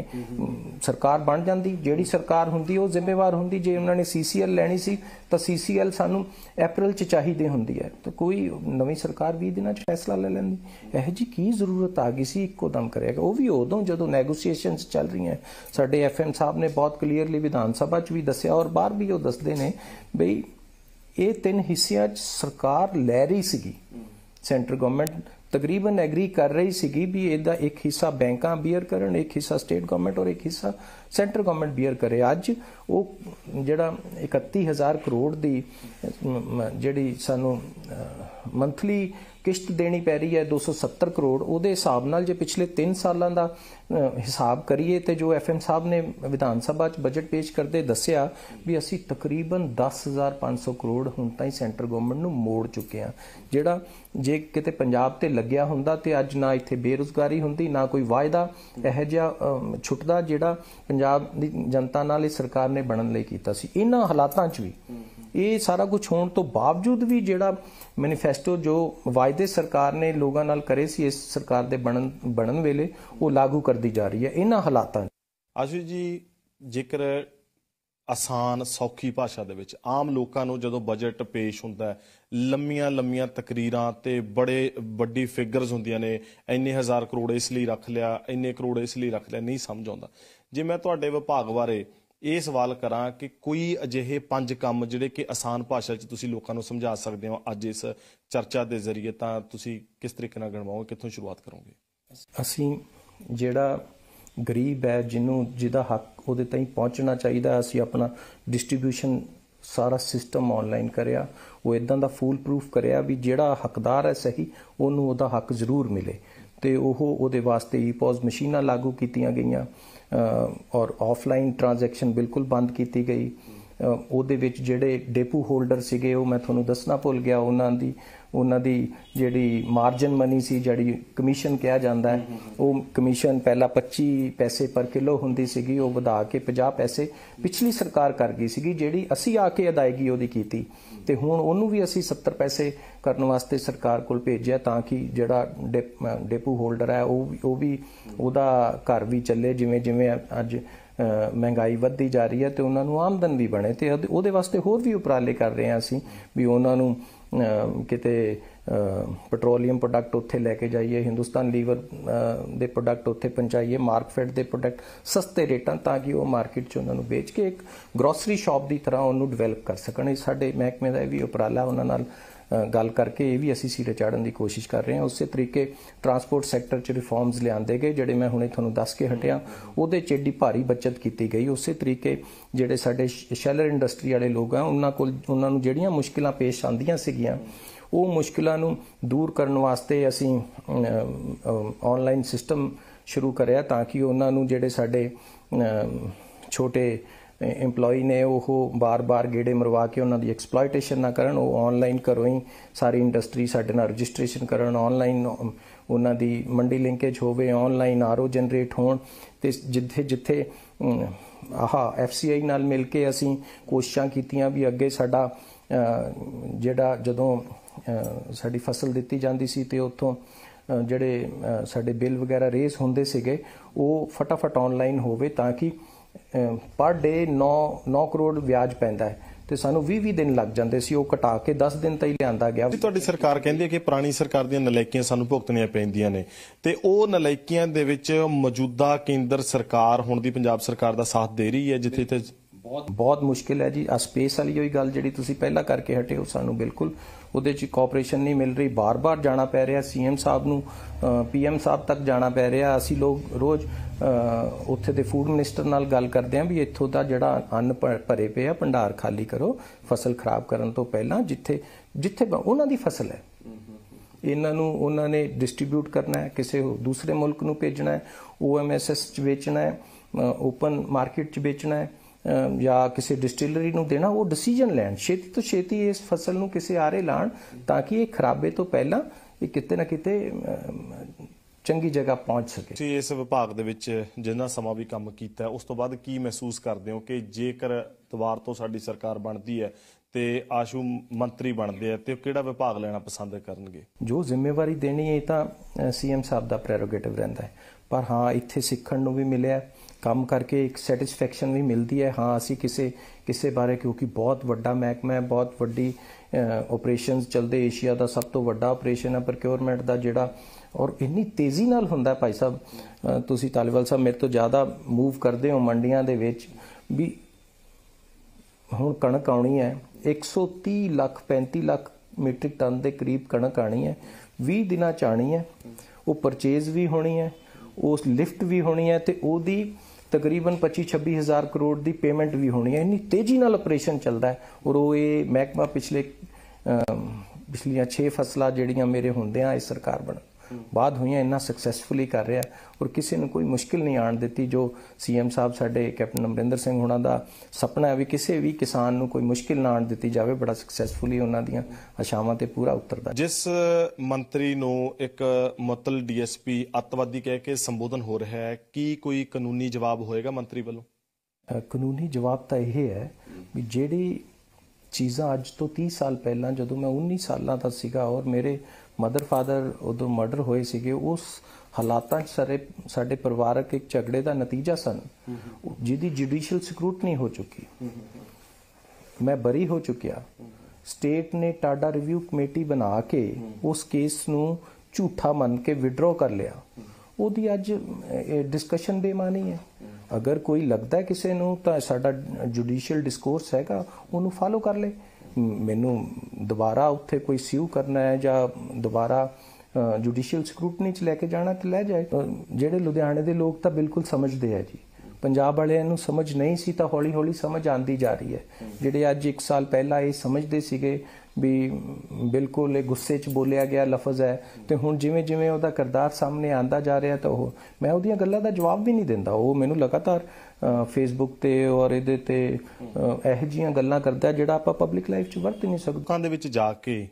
ਸਰਕਾਰ ਬਣ ਜਾਂਦੀ ਜਿਹੜੀ ਸਰਕਾਰ ਹੁੰਦੀ ਉਹ ਜ਼ਿੰਮੇਵਾਰ ਹੁੰਦੀ ਜੇ ਉਹਨਾਂ ਨੇ ਸੀਸੀਐਲ ਲੈਣੀ ਸੀ ਤਾਂ ਸੀਸੀਐਲ ਸਾਨੂੰ April ਚ ਚਾਹੀਦੀ ਹੁੰਦੀ ਹੈ ਤਾਂ ਕੋਈ ਨਵੀਂ ਸਰਕਾਰ 20 ਦਿਨਾਂ ਚ ਫੈਸਲਾ ਲੈ ਲੈਂਦੀ ਇਹ ਜੀ ਕੀ ਜ਼ਰੂਰਤ ਆ ਗਈ ਸੀ ਇੱਕੋ ਦਮ ਕਰੇਗਾ ਉਹ ਵੀ ਉਦੋਂ ਜਦੋਂ ਨੈਗੋਸ਼ੀਏਸ਼ਨਸ ਚੱਲ ਰਹੀਆਂ ਸਾਡੇ ਐਫਐਮ ਸਾਹਿਬ ਨੇ ਬਹੁਤ ਕਲੀਅਰਲੀ ਵਿਧਾਨ ਸਭਾ ਚ ਵੀ ਦੱਸਿਆ ਔਰ ਬਾਹਰ ਵੀ ਉਹ ਦੱਸਦੇ ਨੇ ਬਈ ਇਹ ਤਿੰਨ ਹਿੱਸਿਆਂ 'ਚ ਸਰਕਾਰ ਲੈ ਰਹੀ ਸੀਗੀ ਸੈਂਟਰ ਗਵਰਨਮੈਂਟ ਤਕਰੀਬਨ ਐਗਰੀ ਕਰ ਰਹੀ ਸੀਗੀ ਵੀ ਇਹਦਾ ਇੱਕ ਹਿੱਸਾ ਬੈਂਕਾਂ ਬੀਅਰ ਕਰਨ ਇੱਕ ਹਿੱਸਾ ਸਟੇਟ ਗਵਰਨਮੈਂਟ ਔਰ ਇੱਕ ਹਿੱਸਾ ਸੈਂਟਰ ਗਵਰਨਮੈਂਟ ਬੀਅਰ ਕਰੇ ਅੱਜ ਉਹ ਜਿਹੜਾ 31000 ਕਰੋੜ ਦੀ ਜਿਹੜੀ ਸਾਨੂੰ ਮੰਥਲੀ ਕਿਸ਼ਤ ਦੇਣੀ ਪੈ ਰਹੀ ਹੈ 270 ਕਰੋੜ ਉਹਦੇ ਹਿਸਾਬ ਨਾਲ ਜੇ ਪਿਛਲੇ 3 ਸਾਲਾਂ ਦਾ ਹਿਸਾਬ ਕਰੀਏ ਤੇ ਜੋ ਐਫਐਮ ਸਾਹਿਬ ਨੇ ਵਿਧਾਨ ਸਭਾ 'ਚ ਬਜਟ ਪੇਸ਼ ਕਰਦੇ ਦੱਸਿਆ ਵੀ ਅਸੀਂ ਤਕਰੀਬਨ 10500 ਕਰੋੜ ਹੁਣ ਤਾਈਂ ਸੈਂਟਰ ਗਵਰਨਮੈਂਟ ਨੂੰ ਮੋੜ ਚੁੱਕੇ ਆ ਜਿਹੜਾ ਜੇ ਕਿਤੇ ਪੰਜਾਬ ਤੇ ਲੱਗਿਆ ਹੁੰਦਾ ਤੇ ਅੱਜ ਨਾ ਇੱਥੇ ਬੇਰੋਜ਼ਗਾਰੀ ਹੁੰਦੀ ਨਾ ਕੋਈ ਵਾਅਦਾ ਇਹ ਜਿਹਾ ਛੁੱਟਦਾ ਜਿਹੜਾ ਪੰਜਾਬ ਦੀ ਜਨਤਾ ਨਾਲ ਇਹ ਸਰਕਾਰ ਨੇ ਬਣਨ ਲਈ ਕੀਤਾ ਸੀ ਇਹਨਾਂ ਹਾਲਾਤਾਂ 'ਚ ਵੀ ਇਹ ਸਾਰਾ ਕੁਝ ਹੋਣ ਤੋਂ ਬਾਵਜੂਦ ਵੀ ਜਿਹੜਾ ਮੈਨੀਫੈਸਟੋ ਜੋ ਵਾਅਦੇ ਸਰਕਾਰ ਨੇ ਲੋਕਾਂ ਨਾਲ ਕਰੇ ਸੀ ਇਸ ਸਰਕਾਰ ਦੇ ਬਣਨ ਬਣਨ ਵੇਲੇ ਉਹ ਲਾਗੂ ਕਰਦੀ ਜਾ ਰਹੀ ਹੈ ਇਹਨਾਂ ਹਾਲਾਤਾਂ ਅਸੀਂ ਜੀ ਜੇਕਰ ਆਸਾਨ ਸੌਖੀ ਭਾਸ਼ਾ ਦੇ ਵਿੱਚ ਆਮ ਲੋਕਾਂ ਨੂੰ ਜਦੋਂ ਬਜਟ ਪੇਸ਼ ਹੁੰਦਾ ਹੈ ਲੰਮੀਆਂ ਲੰਮੀਆਂ ਤਕਰੀਰਾਂ ਤੇ ਬੜੇ ਵੱਡੀ ਫਿਗਰਸ ਹੁੰਦੀਆਂ ਨੇ ਇੰਨੇ ਹਜ਼ਾਰ ਕਰੋੜ ਇਸ ਲਈ ਰੱਖ ਲਿਆ ਇੰਨੇ ਕਰੋੜ ਇਸ ਲਈ ਰੱਖ ਲਿਆ ਨਹੀਂ ਸਮਝ ਆਉਂਦਾ ਜੇ ਮੈਂ ਤੁਹਾਡੇ ਵਿਭਾਗ ਬਾਰੇ ਇਹ ਸਵਾਲ ਕਰਾਂ ਕਿ ਕੋਈ ਅਜਿਹੇ ਪੰਜ ਕੰਮ ਜਿਹੜੇ ਕਿ ਆਸਾਨ ਭਾਸ਼ਾ 'ਚ ਤੁਸੀਂ ਲੋਕਾਂ ਨੂੰ ਸਮਝਾ ਸਕਦੇ ਹੋ ਅੱਜ ਇਸ ਚਰਚਾ ਦੇ ਜ਼ਰੀਏ ਤਾਂ ਤੁਸੀਂ ਕਿਸ ਤਰੀਕੇ ਨਾਲ ਗਣਵਾਓਗੇ ਕਿੱਥੋਂ ਸ਼ੁਰੂਆਤ ਕਰੋਗੇ ਅਸੀਂ ਜਿਹੜਾ ਗਰੀਬ ਹੈ ਜਿਹਨੂੰ ਜਿਹਦਾ ਹੱਕ ਉਹਦੇ ਤਾਈਂ ਪਹੁੰਚਣਾ ਚਾਹੀਦਾ ਅਸੀਂ ਆਪਣਾ ਡਿਸਟ੍ਰੀਬਿਊਸ਼ਨ ਸਾਰਾ ਸਿਸਟਮ ਆਨਲਾਈਨ ਕਰਿਆ ਉਹ ਇਦਾਂ ਦਾ ਫੂਲ ਪ੍ਰੂਫ ਕਰਿਆ ਵੀ ਜਿਹੜਾ ਹੱਕਦਾਰ ਹੈ ਸਹੀ ਉਹਨੂੰ ਉਹਦਾ ਹੱਕ ਜ਼ਰੂਰ ਮਿਲੇ ਤੇ ਉਹ ਉਹਦੇ ਵਾਸਤੇ ਈਪੋਜ਼ ਮਸ਼ੀਨਾਂ ਲਾਗੂ ਕੀਤੀਆਂ ਗਈਆਂ ਔਰ ਆਫਲਾਈਨ ਟ੍ਰਾਂਜੈਕਸ਼ਨ ਬਿਲਕੁਲ ਬੰਦ ਕੀਤੀ ਗਈ ਉਹਦੇ ਵਿੱਚ ਜਿਹੜੇ ਡੇਪੂ ਹੋਲਡਰ ਸੀਗੇ ਉਹ ਮੈਂ ਤੁਹਾਨੂੰ ਦੱਸਣਾ ਭੁੱਲ ਗਿਆ ਉਹਨਾਂ ਦੀ ਉਹਨਾਂ ਦੀ ਜਿਹੜੀ ਮਾਰਜਨ ਮਨੀ ਸੀ ਜਿਹੜੀ ਕਮਿਸ਼ਨ ਕਿਹਾ ਜਾਂਦਾ ਹੈ ਉਹ ਕਮਿਸ਼ਨ ਪਹਿਲਾਂ 25 ਪੈਸੇ ਪਰ ਕਿਲੋ ਹੁੰਦੀ ਸੀਗੀ ਉਹ ਵਧਾ ਕੇ 50 ਪੈਸੇ ਪਿਛਲੀ ਸਰਕਾਰ ਕਰ ਗਈ ਸੀਗੀ ਜਿਹੜੀ ਅਸੀਂ ਆ ਕੇ ਅਦਾਇਗੀ ਉਹਦੀ ਕੀਤੀ ਤੇ ਹੁਣ ਉਹਨੂੰ ਵੀ ਅਸੀਂ 70 ਪੈਸੇ ਕਰਨ ਵਾਸਤੇ ਸਰਕਾਰ ਕੋਲ ਭੇਜਿਆ ਤਾਂ ਕਿ ਜਿਹੜਾ ਡੇਪੂ ਹੋਲਡਰ ਹੈ ਉਹ ਉਹ ਵੀ ਉਹਦਾ ਘਰ ਵੀ ਚੱਲੇ ਜਿਵੇਂ ਜਿਵੇਂ ਅੱਜ ਮਹਿੰਗਾਈ ਵੱਧਦੀ ਜਾ ਰਹੀ ਹੈ ਤੇ ਉਹਨਾਂ ਨੂੰ ਆਮਦਨ ਵੀ ਬਣੇ ਤੇ ਉਹਦੇ ਵਾਸਤੇ ਹੋਰ ਵੀ ਉਪਰਾਲੇ ਕਰ ਰਹੇ ਹਾਂ ਅਸੀਂ ਵੀ ਉਹਨਾਂ ਨੂੰ ਕਿਤੇ ਪੈਟਰੋਲੀਅਮ ਪ੍ਰੋਡਕਟ ਉੱਥੇ ਲੈ ਕੇ ਜਾਈਏ ਹਿੰਦੁਸਤਾਨ ਲੀਵਰ ਦੇ ਪ੍ਰੋਡਕਟ ਉੱਥੇ ਪਹੁੰਚਾਈਏ ਮਾਰਕਫੈਟ ਦੇ ਪ੍ਰੋਡਕਟ ਸਸਤੇ ਰੇਟਾਂ ਤਾਂ ਕਿ ਉਹ ਮਾਰਕੀਟ 'ਚ ਉਹਨਾਂ ਨੂੰ ਵੇਚ ਕੇ ਇੱਕ ਗਰੋਸਰੀ ਸ਼ਾਪ ਦੀ ਤਰ੍ਹਾਂ ਉਹਨੂੰ ਡਿਵੈਲਪ ਕਰ ਸਕਣ ਇਹ ਸਾਡੇ ਮਹਿਕਮੇ ਦਾ ਵੀ ਉਪਰਾਲਾ ਉਹਨਾਂ ਨਾਲ ਗੱਲ ਕਰਕੇ ਇਹ ਵੀ ਅਸੀਂ ਸਿਰੇ ਚਾੜਨ ਦੀ ਕੋਸ਼ਿਸ਼ ਕਰ ਰਹੇ ਹਾਂ ਉਸੇ ਤਰੀਕੇ ਟਰਾਂਸਪੋਰਟ ਸੈਕਟਰ 'ਚ ਰਿਫਾਰਮਸ ਲਿਆਂਦੇ ਗਏ ਜਿਹੜੇ ਮੈਂ ਹੁਣੇ ਤੁਹਾਨੂੰ ਦੱਸ ਕੇ ਹਟਿਆ ਉਹਦੇ 'ਚ ਏਡੀ ਭਾਰੀ ਬਚਤ ਕੀਤੀ ਗਈ ਉਸੇ ਤਰੀਕੇ ਜਿਹੜੇ ਸਾਡੇ ਸ਼ੈਲਰ ਇੰਡਸਟਰੀ ਵਾਲੇ ਲੋਕ ਆ ਉਹਨਾਂ ਕੋਲ ਉਹਨਾਂ ਨੂੰ ਜਿਹੜੀਆਂ ਮੁਸ਼ਕਲਾਂ ਪੇਸ਼ ਆਉਂਦੀਆਂ ਸੀਗੀਆਂ ਉਹ ਮੁਸ਼ਕਲਾਂ ਨੂੰ ਦੂਰ ਕਰਨ ਵਾਸਤੇ ਅਸੀਂ ਆਨਲਾਈਨ ਸਿਸਟਮ ਸ਼ੁਰੂ ਕਰਿਆ ਤਾਂ ਕਿ ਉਹਨਾਂ ਨੂੰ ਜਿਹੜੇ ਸਾਡੇ ਛੋਟੇ ਇੰਪਲੋਈ ਨੇ ਉਹ ਬਾਰ-ਬਾਰ ਗੇੜੇ ਮਰਵਾ ਕੇ ਉਹਨਾਂ ਦੀ ਐਕਸਪਲੋਇਟੇਸ਼ਨ ਨਾ ਕਰਨ ਉਹ ਆਨਲਾਈਨ ਕਰੋ ਹੀ ਸਾਰੀ ਇੰਡਸਟਰੀ ਸਾਡੇ ਨਾਲ ਰਜਿਸਟ੍ਰੇਸ਼ਨ ਕਰਨ ਆਨਲਾਈਨ ਉਹਨਾਂ ਦੀ ਮੰਡੀ ਲਿੰਕੇਜ ਹੋਵੇ ਆਨਲਾਈਨ ਆਰਓ ਜਨਰੇਟ ਹੋਣ ਤੇ ਜਿੱਥੇ ਜਿੱਥੇ ਆਹਾ ਐਫਸੀਆਈ ਨਾਲ ਮਿਲ ਕੇ ਅਸੀਂ ਕੋਸ਼ਿਸ਼ਾਂ ਕੀਤੀਆਂ ਵੀ ਅੱਗੇ ਸਾਡਾ ਜਿਹੜਾ ਜਦੋਂ ਸਾਡੀ ਫਸਲ ਦਿੱਤੀ ਜਾਂਦੀ ਸੀ ਤੇ ਉੱਥੋਂ ਜਿਹੜੇ ਸਾਡੇ ਬਿੱਲ ਵਗੈਰਾ ਰੇਸ ਹੁੰਦੇ ਸੀਗੇ ਉਹ ਫਟਾਫਟ ਆਨਲਾਈਨ ਹੋਵੇ ਤਾਂ ਕਿ ਪਰ ਡੇ 9 9 ਕਰੋੜ ਵਿਆਜ ਪੈਂਦਾ ਹੈ ਤੇ ਸਾਨੂੰ 20 20 ਦਿਨ ਲੱਗ ਜਾਂਦੇ ਸੀ ਉਹ ਘਟਾ ਕੇ 10 ਦਿਨ ਤਾਈ ਲਿਆਂਦਾ ਗਿਆ ਤੁਹਾਡੀ ਸਰਕਾਰ ਕਹਿੰਦੀ ਹੈ ਕਿ ਪੁਰਾਣੀ ਸਰਕਾਰ ਦੀਆਂ ਨਲਾਇਕੀਆਂ ਸਾਨੂੰ ਭੁਗਤਣੀਆਂ ਪੈਂਦੀਆਂ ਨੇ ਤੇ ਉਹ ਨਲਾਇਕੀਆਂ ਦੇ ਵਿੱਚ ਮੌਜੂਦਾ ਕੇਂਦਰ ਸਰਕਾਰ ਹੁਣ ਦੀ ਪੰਜਾਬ ਸਰਕਾਰ ਦਾ ਸਾਥ ਦੇ ਰਹੀ ਹੈ ਜਿੱਥੇ ਤੇ ਬਹੁਤ ਬਹੁਤ ਮੁਸ਼ਕਿਲ ਹੈ ਜੀ ਆ ਸਪੇਸ ਵਾਲੀ ਹੋਈ ਗੱਲ ਜਿਹੜੀ ਤੁਸੀਂ ਪਹਿਲਾਂ ਕਰਕੇ ਹਟੇ ਹੋ ਸਾਨੂੰ ਬਿਲਕੁਲ ਉਹਦੇ 'ਚ ਕੋਆਪਰੇਸ਼ਨ ਨਹੀਂ ਮਿਲ ਰਹੀ ਬਾਰ-ਬਾਰ ਜਾਣਾ ਪੈ ਰਿਹਾ ਸੀਐਮ ਸਾਹਿਬ ਨੂੰ ਪੀਐਮ ਸਾਹਿਬ ਤੱਕ ਜਾਣਾ ਪੈ ਰਿਹਾ ਅਸੀਂ ਲੋਕ ਰੋਜ਼ ਉੱਥੇ ਦੇ ਫੂਡ ਮਿਨਿਸਟਰ ਨਾਲ ਗੱਲ ਕਰਦੇ ਆਂ ਵੀ ਇੱਥੋਂ ਦਾ ਜਿਹੜਾ ਅੰਨ ਭਰੇ ਪਏ ਆ ਭੰਡਾਰ ਖਾਲੀ ਕਰੋ ਫਸਲ ਖਰਾਬ ਕਰਨ ਤੋਂ ਪਹਿਲਾਂ ਜਿੱਥੇ ਜਿੱਥੇ ਉਹਨਾਂ ਦੀ ਫਸਲ ਹੈ ਇਹਨਾਂ ਨੂੰ ਉਹਨਾਂ ਨੇ ਡਿਸਟ੍ਰਿਬਿਊਟ ਕਰਨਾ ਹੈ ਕਿਸੇ ਦੂਸਰੇ ਮੁਲਕ ਨੂੰ ਭੇਜਣਾ ਹੈ ਓਐਮਐਸਐਸ ਚ ਵੇਚਣਾ ਹੈ ਓਪਨ ਮਾਰਕੀਟ ਚ ਵੇਚਣਾ ਹੈ ਜਾਂ ਕਿਸੇ ਡਿਸਟਿਲਰੀ ਨੂੰ ਦੇਣਾ ਉਹ ਡਿਸੀਜਨ ਲੈਣ ਛੇਤੀ ਤੋਂ ਛੇਤੀ ਇਸ ਫਸਲ ਨੂੰ ਕਿਸੇ ਆਰੇ ਲਾਣ ਤਾਂ ਕਿ ਇਹ ਖਰਾਬੇ ਤੋਂ ਪਹਿਲਾਂ ਇਹ ਕਿਤੇ ਨਾ ਕਿਤੇ ਚੰਗੀ ਜਗ੍ਹਾ ਪਹੁੰਚ ਸਕੇ ਤੁਸੀਂ ਇਸ ਵਿਭਾਗ ਦੇ ਵਿੱਚ ਜਿੰਨਾ ਸਮਾਂ ਵੀ ਕੰਮ ਕੀਤਾ ਉਸ ਤੋਂ ਬਾਅਦ ਕੀ ਮਹਿਸੂਸ ਕਰਦੇ ਹੋ ਕਿ ਜੇਕਰ ਤਵਾਰ ਤੋਂ ਸਾਡੀ ਸਰਕਾਰ ਬਣਦੀ ਹੈ ਤੇ ਆਸ਼ੂ ਮੰਤਰੀ ਬਣਦੇ ਆ ਤੇ ਕਿਹੜਾ ਵਿਭਾਗ ਲੈਣਾ ਪਸੰਦ ਕਰਨਗੇ ਜੋ ਜ਼ਿੰਮੇਵਾਰੀ ਦੇਣੀ ਹੈ ਤਾਂ ਸੀਐਮ ਸਾਹਿਬ ਦਾ ਪ੍ਰੈਰੋਗੇਟਿਵ ਰਹਿੰਦਾ ਹੈ ਪਰ ਹਾਂ ਇੱਥੇ ਸਿੱਖਣ ਨੂੰ ਵੀ ਮਿਲਿਆ ਕੰਮ ਕਰਕੇ ਇੱਕ ਸੈਟੀਸਫੈਕਸ਼ਨ ਵੀ ਮਿਲਦੀ ਹੈ ਹਾਂ ਅਸੀਂ ਕਿਸੇ ਕਿਸੇ ਬਾਰੇ ਕਿਉਂਕਿ ਬਹੁਤ ਵੱਡਾ ਮਹਿਕਮਾ ਹੈ ਬਹੁਤ ਵੱਡੀ ਆਪਰੇਸ਼ਨਸ ਚੱਲਦੇ ਏਸ਼ੀਆ ਦਾ ਸਭ ਤੋਂ ਵੱਡਾ ਆਪਰੇਸ਼ਨ ਹੈ ਪ੍ਰੋਕਿਉਰਮੈਂਟ ਦਾ ਜਿਹੜਾ ਔਰ ਇੰਨੀ ਤੇਜ਼ੀ ਨਾਲ ਹੁੰਦਾ ਭਾਈ ਸਾਹਿਬ ਤੁਸੀਂ ਤਾਲੀਵਾਲ ਸਾਹਿਬ ਮੇਰੇ ਤੋਂ ਜ਼ਿਆਦਾ ਮੂਵ ਕਰਦੇ ਹੋ ਮੰਡੀਆਂ ਦੇ ਵਿੱਚ ਵੀ ਹੁਣ ਕਣਕ ਆਉਣੀ ਹੈ 130 ਲੱਖ 35 ਲੱਖ ਮੀਟ੍ਰਿਕ ਟਨ ਦੇ ਕਰੀਬ ਕਣਕ ਆਣੀ ਹੈ 20 ਦਿਨਾਂ ਚ ਆਣੀ ਹੈ ਉਹ ਪਰਚੇਜ਼ ਵੀ ਹੋਣੀ ਹੈ ਉਸ ਲਿਫਟ ਵੀ ਹੋਣੀ ਹੈ ਤੇ ਉਹਦੀ ਤਕਰੀਬਨ 25-26 ਹਜ਼ਾਰ ਕਰੋੜ ਦੀ ਪੇਮੈਂਟ ਵੀ ਹੋਣੀ ਹੈ ਇੰਨੀ ਤੇਜ਼ੀ ਨਾਲ ਆਪਰੇਸ਼ਨ ਚੱਲਦਾ ਹੈ ਔਰ ਉਹ ਇਹ ਮਹਿਕਮਾ ਪਿਛਲੇ ਪਿਛਲੀਆਂ 6 ਫਸਲਾਂ ਜਿਹੜੀਆਂ ਮੇਰੇ ਹੁੰਦੇ ਆ ਇਹ ਸਰਕਾਰ ਬਣ ਬਾਅਦ ਹੋਈਆਂ ਇੰਨਾ ਸਕਸੈਸਫੁਲੀ ਕਰ ਰਿਹਾ ਔਰ ਕਿਸੇ ਨੂੰ ਕੋਈ ਮੁਸ਼ਕਿਲ ਨਹੀਂ ਆਣ ਦਿੱਤੀ ਜੋ ਸੀਐਮ ਸਾਹਿਬ ਸਾਡੇ ਕੈਪਟਨ ਅਮਰਿੰਦਰ ਸਿੰਘ ਹੁਣਾਂ ਦਾ ਸੁਪਨਾ ਹੈ ਵੀ ਕਿਸੇ ਵੀ ਕਿਸਾਨ ਨੂੰ ਕੋਈ ਮੁਸ਼ਕਿਲ ਨਾ ਆਣ ਦਿੱਤੀ ਜਾਵੇ ਬੜਾ ਸਕਸੈਸਫੁਲੀ ਉਹਨਾਂ ਦੀਆਂ ਆਸ਼ਾਵਾਂ ਤੇ ਪੂਰਾ ਉਤਰਦਾ ਜਿਸ ਮੰਤਰੀ ਨੂੰ ਇੱਕ ਮਤਲ ਡੀਐਸਪੀ ਅਤਵਾਦੀ ਕਹਿ ਕੇ ਸੰਬੋਧਨ ਹੋ ਰਿਹਾ ਹੈ ਕੀ ਕੋਈ ਕਾਨੂੰਨੀ ਜਵਾਬ ਹੋਏਗਾ ਮੰਤਰੀ ਵੱਲੋਂ ਕਾਨੂੰਨੀ ਜਵਾਬ ਤਾਂ ਇਹ ਹੈ ਵੀ ਜਿਹੜੀ ਚੀਜ਼ਾਂ ਅੱਜ ਤੋਂ 30 ਸਾਲ ਪਹਿਲਾਂ ਜਦੋਂ ਮੈਂ 19 ਸਾਲਾਂ ਦਾ ਸੀਗਾ ਔਰ ਮੇਰੇ ਮਦਰ ਫਾਦਰ ਉਦੋਂ ਮਰਡਰ ਹੋਏ ਸੀਗੇ ਉਸ ਹਾਲਾਤਾਂ 'ਚ ਸਾਰੇ ਸਾਡੇ ਪਰਿਵਾਰਕ ਇੱਕ ਝਗੜੇ ਦਾ ਨਤੀਜਾ ਸਨ ਜਿਹਦੀ ਜੁਡੀਸ਼ੀਅਲ ਨਹੀਂ ਹੋ ਚੁੱਕੀ ਮੈਂ ਬਰੀ ਹੋ ਚੁੱਕਿਆ ਸਟੇਟ ਨੇ ਟਾਡਾ ਰਿਵਿਊ ਕਮੇਟੀ ਬਣਾ ਕੇ ਉਸ ਕੇਸ ਨੂੰ ਝੂਠਾ ਮੰਨ ਕੇ ਵਿਡਰਾ ਕਰ ਲਿਆ ਉਹਦੀ ਅੱਜ ਡਿਸਕਸ਼ਨ ਬੇਮਾਨੀ ਹੈ ਅਗਰ ਕੋਈ ਲੱਗਦਾ ਕਿਸੇ ਨੂੰ ਤਾਂ ਸਾਡਾ ਜੁਡੀਸ਼ੀਅਲ ਡਿਸਕੋਰਸ ਹੈਗਾ ਉਹਨੂੰ ਫਾਲੋ ਕਰ ਲੇ ਮੈਨੂੰ ਦੁਬਾਰਾ ਉੱਥੇ ਕੋਈ ਸਿਊ ਕਰਨਾ ਹੈ ਜਾਂ ਦੁਬਾਰਾ ਜੁਡੀਸ਼ੀਅਲ ਸਕ੍ਰੂਟਨੀ ਚ ਲੈ ਕੇ ਜਾਣਾ ਤੇ ਲੈ ਜਾਏ ਜਿਹੜੇ ਲੁਧਿਆਣੇ ਦੇ ਲੋਕ ਤਾਂ ਬਿਲਕੁਲ ਸਮਝਦੇ ਆ ਜੀ ਪੰਜਾਬ ਵਾਲਿਆਂ ਨੂੰ ਸਮਝ ਨਹੀਂ ਸੀ ਤਾਂ ਹੌਲੀ-ਹੌਲੀ ਸਮਝ ਆਂਦੀ ਜਾ ਰਹੀ ਹੈ ਜਿਹੜੇ ਅੱਜ 1 ਸਾਲ ਪਹਿਲਾਂ ਇਹ ਸਮਝਦੇ ਸੀਗੇ ਵੀ ਬਿਲਕੁਲ ਇਹ ਗੁੱਸੇ 'ਚ ਬੋਲਿਆ ਗਿਆ ਲਫ਼ਜ਼ ਹੈ ਤੇ ਹੁਣ ਜਿਵੇਂ-ਜਿਵੇਂ ਉਹਦਾ ਕਰਦਾਰ ਸਾਹਮਣੇ ਆਂਦਾ ਜਾ ਰਿਹਾ ਤਾਂ ਉਹ ਮੈਂ ਉਹਦੀਆਂ ਗੱਲਾਂ ਦਾ ਜਵਾਬ ਵੀ ਨਹੀਂ ਦਿੰਦਾ ਉਹ ਮੈਨੂੰ ਲਗਾਤਾਰ ਫੇਸਬੁੱਕ ਤੇ ਔਰ ਇਹਦੇ ਤੇ ਇਹ ਜੀਆਂ ਗੱਲਾਂ ਕਰਦਾ ਜਿਹੜਾ ਆਪਾਂ ਪਬਲਿਕ ਲਾਈਫ 'ਚ ਵਰਤ ਨਹੀਂ ਸਕਦੇ ਲੋਕਾਂ ਦੇ ਵਿੱਚ ਜਾ ਕੇ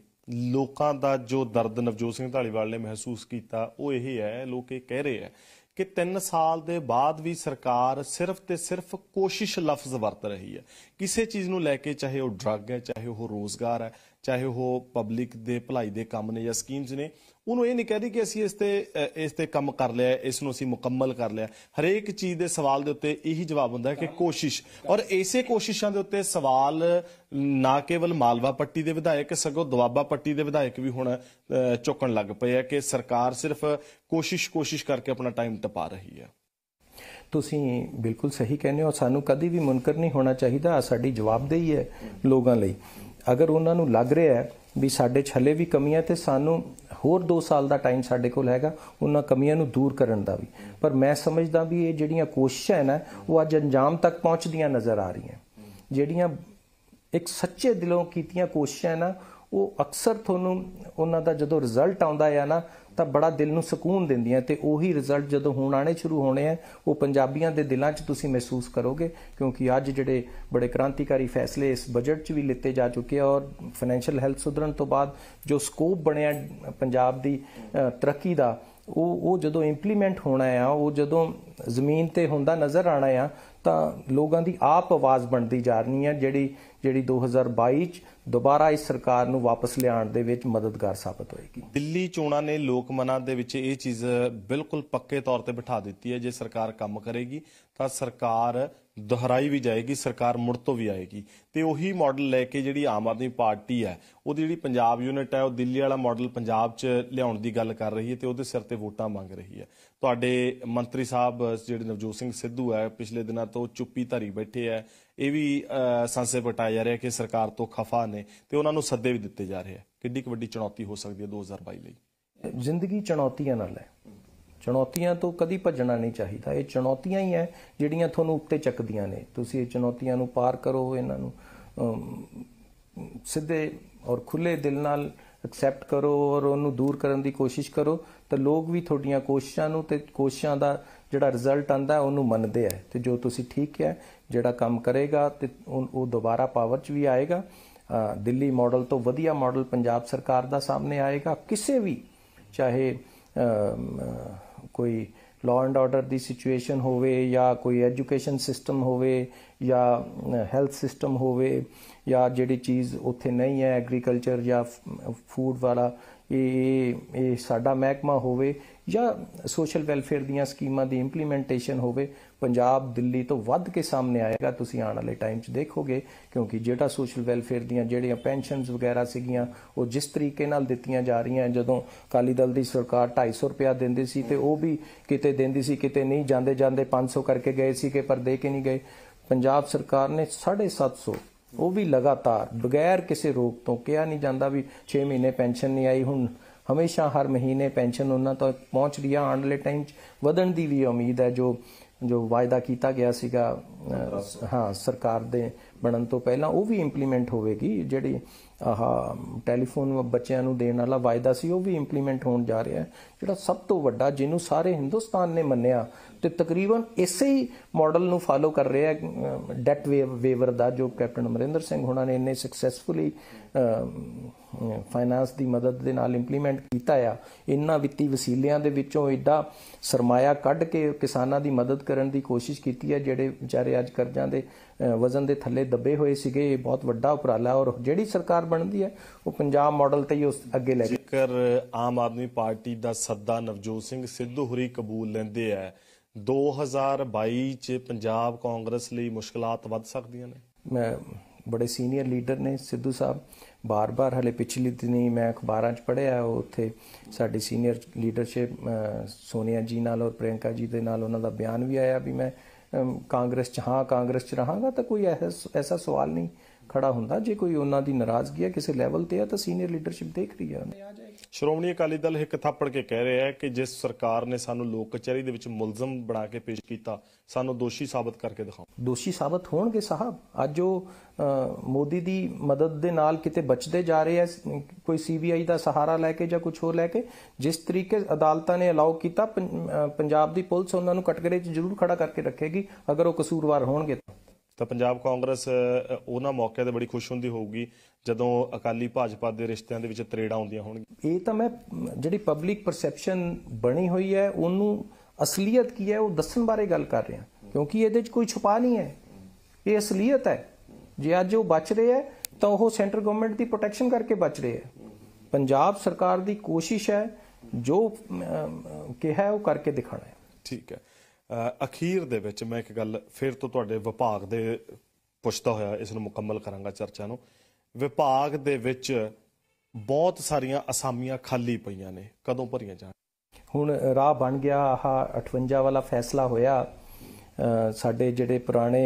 ਲੋਕਾਂ ਦਾ ਜੋ ਦਰਦ ਨਵਜੋਤ ਸਿੰਘ ਢਾਲੀਵਾਲ ਨੇ ਮਹਿਸੂਸ ਕੀਤਾ ਉਹ ਇਹ ਹੈ ਲੋਕ ਇਹ ਕਹਿ ਰਹੇ ਆ ਕਿ 3 ਸਾਲ ਦੇ ਬਾਅਦ ਵੀ ਸਰਕਾਰ ਸਿਰਫ ਤੇ ਸਿਰਫ ਕੋਸ਼ਿਸ਼ ਲਫ਼ਜ਼ ਵਰਤ ਰਹੀ ਹੈ ਕਿਸੇ ਚੀਜ਼ ਨੂੰ ਲੈ ਕੇ ਚਾਹੇ ਉਹ ਡਰੱਗ ਹੈ ਚਾਹੇ ਉਹ ਰੋਜ਼ਗਾਰ ਹੈ ਚਾਹੇ ਉਹ ਪਬਲਿਕ ਦੇ ਭਲਾਈ ਦੇ ਕੰਮ ਨੇ ਜਾਂ ਸਕੀਮਸ ਨੇ ਉਹਨੂੰ ਇਹ ਨਹੀਂ ਕਹਦੀ ਕਿ ਅਸੀਂ ਇਸ ਤੇ ਇਸ ਤੇ ਕੰਮ ਕਰ ਲਿਆ ਇਸ ਨੂੰ ਅਸੀਂ ਮੁਕੰਮਲ ਕਰ ਲਿਆ ਹਰੇਕ ਚੀਜ਼ ਦੇ ਸਵਾਲ ਦੇ ਉੱਤੇ ਇਹੀ ਜਵਾਬ ਹੁੰਦਾ ਹੈ ਕਿ ਕੋਸ਼ਿਸ਼ ਔਰ ਐਸੇ ਕੋਸ਼ਿਸ਼ਾਂ ਦੇ ਉੱਤੇ ਸਵਾਲ ਨਾ ਕੇਵਲ ਮਾਲਵਾ ਪੱਟੀ ਦੇ ਵਿਧਾਇਕ ਸਗੋਂ ਦਵਾਬਾ ਪੱਟੀ ਦੇ ਵਿਧਾਇਕ ਵੀ ਹੁਣ ਚੁੱਕਣ ਲੱਗ ਪਏ ਆ ਕਿ ਸਰਕਾਰ ਸਿਰਫ ਕੋਸ਼ਿਸ਼ ਕੋਸ਼ਿਸ਼ ਕਰਕੇ ਆਪਣਾ ਟਾਈਮ ਟਪਾ ਰਹੀ ਹੈ ਤੁਸੀਂ ਬਿਲਕੁਲ ਸਹੀ ਕਹਿੰਦੇ ਹੋ ਸਾਨੂੰ ਕਦੀ ਵੀ ਮੁਨਕਰ ਨਹੀਂ ਹੋਣਾ ਚਾਹੀਦਾ ਸਾਡੀ ਜਵਾਬਦੇਹੀ ਹੈ ਲੋਕਾਂ ਲਈ ਅਗਰ ਉਹਨਾਂ ਨੂੰ ਲੱਗ ਰਿਹਾ ਹੈ ਵੀ ਸਾਡੇ ਛੱਲੇ ਵੀ ਕਮੀਆਂ ਤੇ ਸਾਨੂੰ ਹੋਰ 2 ਸਾਲ ਦਾ ਟਾਈਮ ਸਾਡੇ ਕੋਲ ਹੈਗਾ ਉਹਨਾਂ ਕਮੀਆਂ ਨੂੰ ਦੂਰ ਕਰਨ ਦਾ ਵੀ ਪਰ ਮੈਂ ਸਮਝਦਾ ਵੀ ਇਹ ਜਿਹੜੀਆਂ ਕੋਸ਼ਿਸ਼ਾਂ ਹਨ ਉਹ ਅੱਜ ਅੰਜਾਮ ਤੱਕ ਪਹੁੰਚਦੀਆਂ ਨਜ਼ਰ ਆ ਰਹੀਆਂ ਜਿਹੜੀਆਂ ਇੱਕ ਸੱਚੇ ਦਿਲੋਂ ਕੀਤੀਆਂ ਕੋਸ਼ਿਸ਼ਾਂ ਨਾ ਉਹ ਅਕਸਰ ਤੁਹਾਨੂੰ ਉਹਨਾਂ ਦਾ ਜਦੋਂ ਰਿਜ਼ਲਟ ਆਉਂਦਾ ਆ ਨਾ ਤਾਂ ਬੜਾ ਦਿਲ ਨੂੰ ਸਕੂਨ ਦਿੰਦੀਆਂ ਤੇ ਉਹੀ ਰਿਜ਼ਲਟ ਜਦੋਂ ਹੁਣ ਆਣੇ ਸ਼ੁਰੂ ਹੋਣੇ ਆ ਉਹ ਪੰਜਾਬੀਆਂ ਦੇ ਦਿਲਾਂ 'ਚ ਤੁਸੀਂ ਮਹਿਸੂਸ ਕਰੋਗੇ ਕਿਉਂਕਿ ਅੱਜ ਜਿਹੜੇ ਬੜੇ ਕ੍ਰਾਂਤੀਕਾਰੀ ਫੈਸਲੇ ਇਸ ਬਜਟ 'ਚ ਵੀ ਲਿੱਤੇ ਜਾ ਚੁੱਕੇ ਆ ਔਰ ਫਾਈਨੈਂਸ਼ੀਅਲ ਹੈਲਥ ਸੁਧਰਨ ਤੋਂ ਬਾਅਦ ਜੋ ਸਕੋਪ ਬਣਿਆ ਪੰਜਾਬ ਦੀ ਤਰੱਕੀ ਦਾ ਉਹ ਉਹ ਜਦੋਂ ਇੰਪਲੀਮੈਂਟ ਹੋਣਾ ਆ ਉਹ ਜਦੋਂ ਜ਼ਮੀਨ ਤੇ ਹੁੰਦਾ ਨਜ਼ਰ ਆਣਾ ਆ ਤਾਂ ਲੋਕਾਂ ਦੀ ਆਪ ਆਵਾਜ਼ ਬਣਦੀ ਜਾ ਰਹੀ ਹੈ ਜਿਹੜੀ ਜਿਹੜੀ 2022 ਚ ਦੁਬਾਰਾ ਇਸ ਸਰਕਾਰ ਨੂੰ ਵਾਪਸ ਲਿਆਉਣ ਦੇ ਵਿੱਚ ਮਦਦਗਾਰ ਸਾਬਤ ਹੋਏਗੀ ਦਿੱਲੀ ਚੋਣਾਂ ਨੇ ਲੋਕ ਮਨਾਂ ਦੇ ਵਿੱਚ ਇਹ ਚੀਜ਼ ਬਿਲਕੁਲ ਪੱਕੇ ਤੌਰ ਤੇ ਬਿਠਾ ਦਿੱਤੀ ਹੈ ਜੇ ਸਰਕਾਰ ਕੰਮ ਕਰੇਗੀ ਤਾਂ ਸਰਕਾਰ ਦੁਹਰਾਈ ਵੀ ਜਾਏਗੀ ਸਰਕਾਰ ਮੁੜ ਤੋਂ ਵੀ ਆਏਗੀ ਤੇ ਉਹੀ ਮਾਡਲ ਲੈ ਕੇ ਜਿਹੜੀ ਆਮ ਆਦਮੀ ਪਾਰਟੀ ਹੈ ਉਹਦੀ ਜਿਹੜੀ ਪੰਜਾਬ ਯੂਨਿਟ ਹੈ ਉਹ ਦਿੱਲੀ ਵਾਲਾ ਮਾਡਲ ਪੰਜਾਬ 'ਚ ਲਿਆਉਣ ਦੀ ਗੱਲ ਕਰ ਰਹੀ ਹੈ ਤੇ ਉਹਦੇ ਸਿਰ ਤੇ ਵੋਟਾਂ ਮੰਗ ਰਹੀ ਹੈ ਤੁਹਾਡੇ ਮੰਤਰੀ ਸਾਹਿਬ ਜਿਹੜੇ ਨਵਜੋਤ ਸਿੰਘ ਸਿੱਧੂ ਹੈ ਪਿਛਲੇ ਦਿਨਾਂ ਤੋਂ ਚੁੱਪੀ ਧਰੀ ਬੈਠੇ ਹੈ ਇਹ ਵੀ ਸੰਸੇ ਪਟਾਇਆ ਜਾ ਰਿਹਾ ਕਿ ਸਰਕਾਰ ਤੋਂ ਖਫਾ ਨੇ ਤੇ ਉਹਨਾਂ ਨੂੰ ਸੱਦੇ ਵੀ ਦਿੱਤੇ ਜਾ ਰਹੇ ਹੈ ਕਿੱਡੀ ਵੱਡੀ ਚੁਣੌਤੀ ਹੋ ਸਕਦੀ ਹੈ 2022 ਲਈ ਜ਼ਿੰਦਗੀ ਚੁਣੌਤੀਆਂ ਨਾਲ ਹੈ ਚੁਣੌਤੀਆਂ ਤੋਂ ਕਦੀ ਭੱਜਣਾ ਨਹੀਂ ਚਾਹੀਦਾ ਇਹ ਚੁਣੌਤੀਆਂ ਹੀ ਐ ਜਿਹੜੀਆਂ ਤੁਹਾਨੂੰ ਉੱਤੇ ਚੱਕਦੀਆਂ ਨੇ ਤੁਸੀਂ ਇਹ ਚੁਣੌਤੀਆਂ ਨੂੰ ਪਾਰ ਕਰੋ ਇਹਨਾਂ ਨੂੰ ਸਿੱਧੇ ਔਰ ਖੁੱਲੇ ਦਿਲ ਨਾਲ ਐਕਸੈਪਟ ਕਰੋ ਔਰ ਉਹਨੂੰ ਦੂਰ ਕਰਨ ਦੀ ਕੋਸ਼ਿਸ਼ ਕਰੋ ਤਾਂ ਲੋਕ ਵੀ ਤੁਹਾਡੀਆਂ ਕੋਸ਼ਿਸ਼ਾਂ ਨੂੰ ਤੇ ਕੋਸ਼ਿਸ਼ਾਂ ਦਾ ਜਿਹੜਾ ਰਿਜ਼ਲਟ ਆਂਦਾ ਉਹਨੂੰ ਮੰਨਦੇ ਆ ਤੇ ਜੋ ਤੁਸੀਂ ਠੀਕ ਹੈ ਜਿਹੜਾ ਕੰਮ ਕਰੇਗਾ ਤੇ ਉਹ ਦੁਬਾਰਾ ਪਾਵਰ 'ਚ ਵੀ ਆਏਗਾ ਦਿੱਲੀ ਮਾਡਲ ਤੋਂ ਵਧੀਆ ਮਾਡਲ ਪੰਜਾਬ ਸਰਕਾਰ ਦਾ ਸਾਹਮਣੇ ਆਏਗਾ ਕਿਸੇ ਵੀ ਚਾਹੇ ਕੋਈ ਲਾਅ ਐਂਡ ਆਰਡਰ ਦੀ ਸਿਚੁਏਸ਼ਨ ਹੋਵੇ ਜਾਂ ਕੋਈ ਐਜੂਕੇਸ਼ਨ ਸਿਸਟਮ ਹੋਵੇ ਜਾਂ ਹੈਲਥ ਸਿਸਟਮ ਹੋਵੇ ਜਾਂ ਜਿਹੜੀ ਚੀਜ਼ ਉੱਥੇ ਨਹੀਂ ਹੈ ਐਗਰੀਕਲਚਰ ਜਾਂ ਫੂਡ ਵਾਲਾ ਇਹ ਇਹ ਸਾਡਾ ਮਹਿਕਮਾ ਹੋਵੇ ਜਾਂ ਸੋਸ਼ਲ ਵੈਲਫੇਅਰ ਦੀਆਂ ਸਕੀਮਾਂ ਦੀ ਇੰਪਲੀਮੈਂਟੇਸ਼ਨ ਹੋਵੇ ਪੰਜਾਬ ਦਿੱਲੀ ਤੋਂ ਵੱਧ ਕੇ ਸਾਹਮਣੇ ਆਏਗਾ ਤੁਸੀਂ ਆਉਣ ਵਾਲੇ ਟਾਈਮ 'ਚ ਦੇਖੋਗੇ ਕਿਉਂਕਿ ਜਿਹੜਾ ਸੋਸ਼ਲ ਵੈਲਫੇਅਰ ਦੀਆਂ ਜਿਹੜੀਆਂ ਪੈਨਸ਼ਨਸ ਵਗੈਰਾ ਸੀਗੀਆਂ ਉਹ ਜਿਸ ਤਰੀਕੇ ਨਾਲ ਦਿੱਤੀਆਂ ਜਾ ਰਹੀਆਂ ਜਦੋਂ ਕਾਲੀ ਦਲ ਦੀ ਸਰਕਾਰ 250 ਰੁਪਿਆ ਦਿੰਦੀ ਸੀ ਤੇ ਉਹ ਵੀ ਕਿਤੇ ਦਿੰਦੀ ਸੀ ਕਿਤੇ ਨਹੀਂ ਜਾਂਦੇ ਜਾਂਦੇ 500 ਕਰਕੇ ਗਏ ਸੀ ਕਿ ਪਰ ਦੇ ਕੇ ਨਹੀਂ ਗਏ ਪੰਜਾਬ ਸਰਕਾਰ ਨੇ 750 ਉਹ ਵੀ ਲਗਾਤਾਰ ਬਗੈਰ ਕਿਸੇ ਰੋਕ ਤੋਂ ਕਿਹਾ ਨਹੀਂ ਜਾਂਦਾ ਵੀ 6 ਮਹੀਨੇ ਪੈਨਸ਼ਨ ਨਹੀਂ ਆਈ ਹੁਣ ਹਮੇਸ਼ਾ ਹਰ ਮਹੀਨੇ ਪੈਨਸ਼ਨ ਉਹਨਾਂ ਤੱਕ ਪਹੁੰਚ ਰਹੀ ਆ ਆਉਣ ਵਾਲੇ ਟਾਈਮ 'ਚ ਵਧਣ ਦੀ ਵੀ ਉਮੀਦ ਹੈ ਜੋ ਜੋ ਵਾਅਦਾ ਕੀਤਾ ਗਿਆ ਸੀਗਾ ਹਾਂ ਸਰਕਾਰ ਦੇ ਬਣਨ ਤੋਂ ਪਹਿਲਾਂ ਉਹ ਵੀ ਇੰਪਲੀਮੈਂਟ ਹੋਵੇਗੀ ਜਿਹੜੀ ਆਹ ਟੈਲੀਫੋਨ ਬੱਚਿਆਂ ਨੂੰ ਦੇਣ ਵਾਲਾ ਵਾਅਦਾ ਸੀ ਉਹ ਵੀ ਇੰਪਲੀਮੈਂਟ ਹੋਣ ਜਾ ਰਿਹਾ ਹੈ ਜਿਹੜਾ ਸਭ ਤੋਂ ਵੱਡਾ ਜਿਹਨੂੰ ਸਾਰੇ ਹਿੰਦੁਸਤਾਨ ਨੇ ਮੰਨਿਆ ਤੇ ਤਕਰੀਬਨ ਇਸੇ ਹੀ ਮਾਡਲ ਨੂੰ ਫਾਲੋ ਕਰ ਰਿਹਾ ਡੈਟ ਵੇਵਰ ਦਾ ਜੋ ਕੈਪਟਨ ਅਮਰਿੰਦਰ ਸਿੰਘ ਹੁਣਾਂ ਨੇ ਇੰਨੇ ਸਕਸੈਸਫੁਲੀ ਫਾਈਨਾਂਸ ਦੀ ਮਦਦ ਦੇ ਨਾਲ ਇੰਪਲੀਮੈਂਟ ਕੀਤਾ ਆ ਇਨ੍ਹਾਂ ਵਿੱਤੀ ਵਸੀਲਿਆਂ ਦੇ ਵਿੱਚੋਂ ਐਡਾ ਸਰਮਾਇਆ ਕੱਢ ਕੇ ਕਿਸਾਨਾਂ ਦੀ ਮਦਦ ਕਰਨ ਦੀ ਕੋਸ਼ਿਸ਼ ਕੀਤੀ ਹੈ ਜਿਹੜੇ ਵਿਚਾਰੇ ਅੱਜ ਕਰਜ਼ਾਂ ਦੇ ਵਜ਼ਨ ਦੇ ਥੱਲੇ ਦੱਬੇ ਹੋਏ ਸੀਗੇ ਇਹ ਬਹੁਤ ਵੱਡਾ ਉਪਰਾਲਾ ਔਰ ਜਿਹੜੀ ਸਰਕਾਰ ਬਣਦੀ ਹੈ ਉਹ ਪੰਜਾਬ ਮਾਡਲ ਤੇ ਹੀ ਉਸ ਅੱਗੇ ਲੈ ਕੇ ਜੇਕਰ ਆਮ ਆਦਮੀ ਪਾਰਟੀ ਦਾ ਸੱਦਾ ਨਵਜੋਤ ਸਿੰਘ ਸਿੱਧੂ ਹੁਰੀ ਕਬੂਲ ਲੈਂਦੇ ਆ 2022 ਚ ਪੰਜਾਬ ਕਾਂਗਰਸ ਲਈ ਮੁਸ਼ਕਲਾਂ ਵੱਧ ਸਕਦੀਆਂ ਨੇ ਮੈਂ ਬੜੇ ਸੀਨੀਅਰ ਲੀਡਰ ਨੇ ਸਿੱਧੂ ਸਾਹਿਬ ਬਾਰ-ਬਾਰ ਹਲੇ ਪਿਛਲੀ ਦਿਨੀ ਮੈਂ ਅਖਬਾਰਾਂ 'ਚ ਉਹ ਉੱਥੇ ਸਾਡੀ ਸੀਨੀਅਰ ਲੀਡਰਸ਼ਿਪ ਸੋਨੀਆ ਜੀ ਨਾਲ ਔਰ ਪ੍ਰਿਯੰਕਾ ਜੀ ਦੇ ਨਾਲ ਉਹਨਾਂ ਦਾ ਬਿਆਨ ਵੀ ਆਇਆ ਵੀ ਮੈਂ ਕਾਂਗਰਸ 'ਚ ਹਾਂ ਕਾਂਗਰਸ 'ਚ ਰਹਾਂਗਾ ਤਾਂ ਕੋਈ ਐਸਾ ਸਵਾਲ ਨਹੀਂ ਖੜਾ ਹੁੰਦਾ ਜੇ ਕੋਈ ਉਹਨਾਂ ਦੀ ਨਾਰਾਜ਼ਗੀ ਹੈ ਕਿਸੇ ਲੈਵਲ ਤੇ ਹੈ ਤਾਂ ਸੀਨੀਅਰ ਲੀਡਰਸ਼ਿਪ ਦੇਖ ਰਹੀ ਹੈ ਸ਼੍ਰੋਮਣੀ ਅਕਾਲੀ ਦਲ ਇੱਕ ਥਾਪੜ ਕੇ ਕਹਿ ਰਿਹਾ ਹੈ ਕਿ ਜਿਸ ਸਰਕਾਰ ਨੇ ਸਾਨੂੰ ਲੋਕ ਕਚਹਿਰੀ ਦੇ ਵਿੱਚ ਮੁਲਜ਼ਮ ਬਣਾ ਕੇ ਪੇਸ਼ ਕੀਤਾ ਸਾਨੂੰ ਦੋਸ਼ੀ ਸਾਬਤ ਕਰਕੇ ਦਿਖਾਓ ਦੋਸ਼ੀ ਸਾਬਤ ਹੋਣਗੇ ਸਾਹਿਬ ਅੱਜ ਉਹ ਮੋਦੀ ਦੀ ਮਦਦ ਦੇ ਨਾਲ ਕਿਤੇ ਬਚਦੇ ਜਾ ਰਹੇ ਐ ਕੋਈ ਸੀਬੀਆਈ ਦਾ ਸਹਾਰਾ ਲੈ ਕੇ ਜਾਂ ਕੁਝ ਹੋਰ ਲੈ ਕੇ ਜਿਸ ਤਰੀਕੇ ਅਦਾਲਤਾਂ ਨੇ ਅਲਾਉ ਕੀਤਾ ਪੰਜਾਬ ਦੀ ਪੁਲਿਸ ਉਹਨਾਂ ਨੂੰ ਕਟਗਰੇ 'ਚ ਜ਼ਰੂਰ ਖੜਾ ਕਰਕੇ ਰੱਖੇਗੀ ਅਗਰ ਉਹ ਕਸੂਰਵਾਰ ਹੋਣਗੇ ਤਾਂ ਤਾਂ ਪੰਜਾਬ ਕਾਂਗਰਸ ਉਹਨਾਂ ਮੌਕਿਆਂ ਤੇ ਬੜੀ ਖੁਸ਼ ਹੁੰਦੀ ਹੋਊਗੀ ਜਦੋਂ ਅਕਾਲੀ ਭਾਜਪਾ ਦੇ ਰਿਸ਼ਤਿਆਂ ਦੇ ਵਿੱਚ ਤਰੇੜਾਂ ਆਉਂਦੀਆਂ ਹੋਣਗੀਆਂ ਇਹ ਤਾਂ ਮੈਂ ਜਿਹੜੀ ਪਬਲਿਕ ਪਰਸੈਪਸ਼ਨ ਬਣੀ ਹੋਈ ਹੈ ਉਹਨੂੰ ਅਸਲੀਅਤ ਕੀ ਹੈ ਉਹ ਦੱਸਣ ਬਾਰੇ ਗੱਲ ਕਰ ਰਹੇ ਹਾਂ ਕਿਉਂਕਿ ਇਹਦੇ 'ਚ ਕੋਈ ਛੁਪਾ ਨਹੀਂ ਹੈ ਇਹ ਅਸਲੀਅਤ ਹੈ ਜੇ ਅੱਜ ਉਹ ਬਚ ਰਹੇ ਹੈ ਤਾਂ ਉਹ ਸੈਂਟਰ ਗਵਰਨਮੈਂਟ ਦੀ ਪ੍ਰੋਟੈਕਸ਼ਨ ਕਰਕੇ ਬਚ ਰਹੇ ਹੈ ਪੰਜਾਬ ਸਰਕਾਰ ਦੀ ਕੋਸ਼ਿਸ਼ ਹੈ ਜੋ ਕਿਹਾ ਉਹ ਕਰਕੇ ਦਿਖਾਣਾ ਹੈ ਠੀਕ ਹੈ ਅਖੀਰ ਦੇ ਵਿੱਚ ਮੈਂ ਇੱਕ ਗੱਲ ਫਿਰ ਤੋਂ ਤੁਹਾਡੇ ਵਿਭਾਗ ਦੇ ਪੁੱਛਦਾ ਹੋਇਆ ਇਸ ਨੂੰ ਮੁਕੰਮਲ ਕਰਾਂਗਾ ਚਰਚਾ ਨੂੰ ਵਿਭਾਗ ਦੇ ਵਿੱਚ ਬਹੁਤ ਸਾਰੀਆਂ ਅਸਾਮੀਆਂ ਖਾਲੀ ਪਈਆਂ ਨੇ ਕਦੋਂ ਭਰੀਆਂ ਜਾਣ ਹੁਣ ਰਾਹ ਬਣ ਗਿਆ ਆਹ 58 ਵਾਲਾ ਫੈਸਲਾ ਹੋਇਆ ਸਾਡੇ ਜਿਹੜੇ ਪੁਰਾਣੇ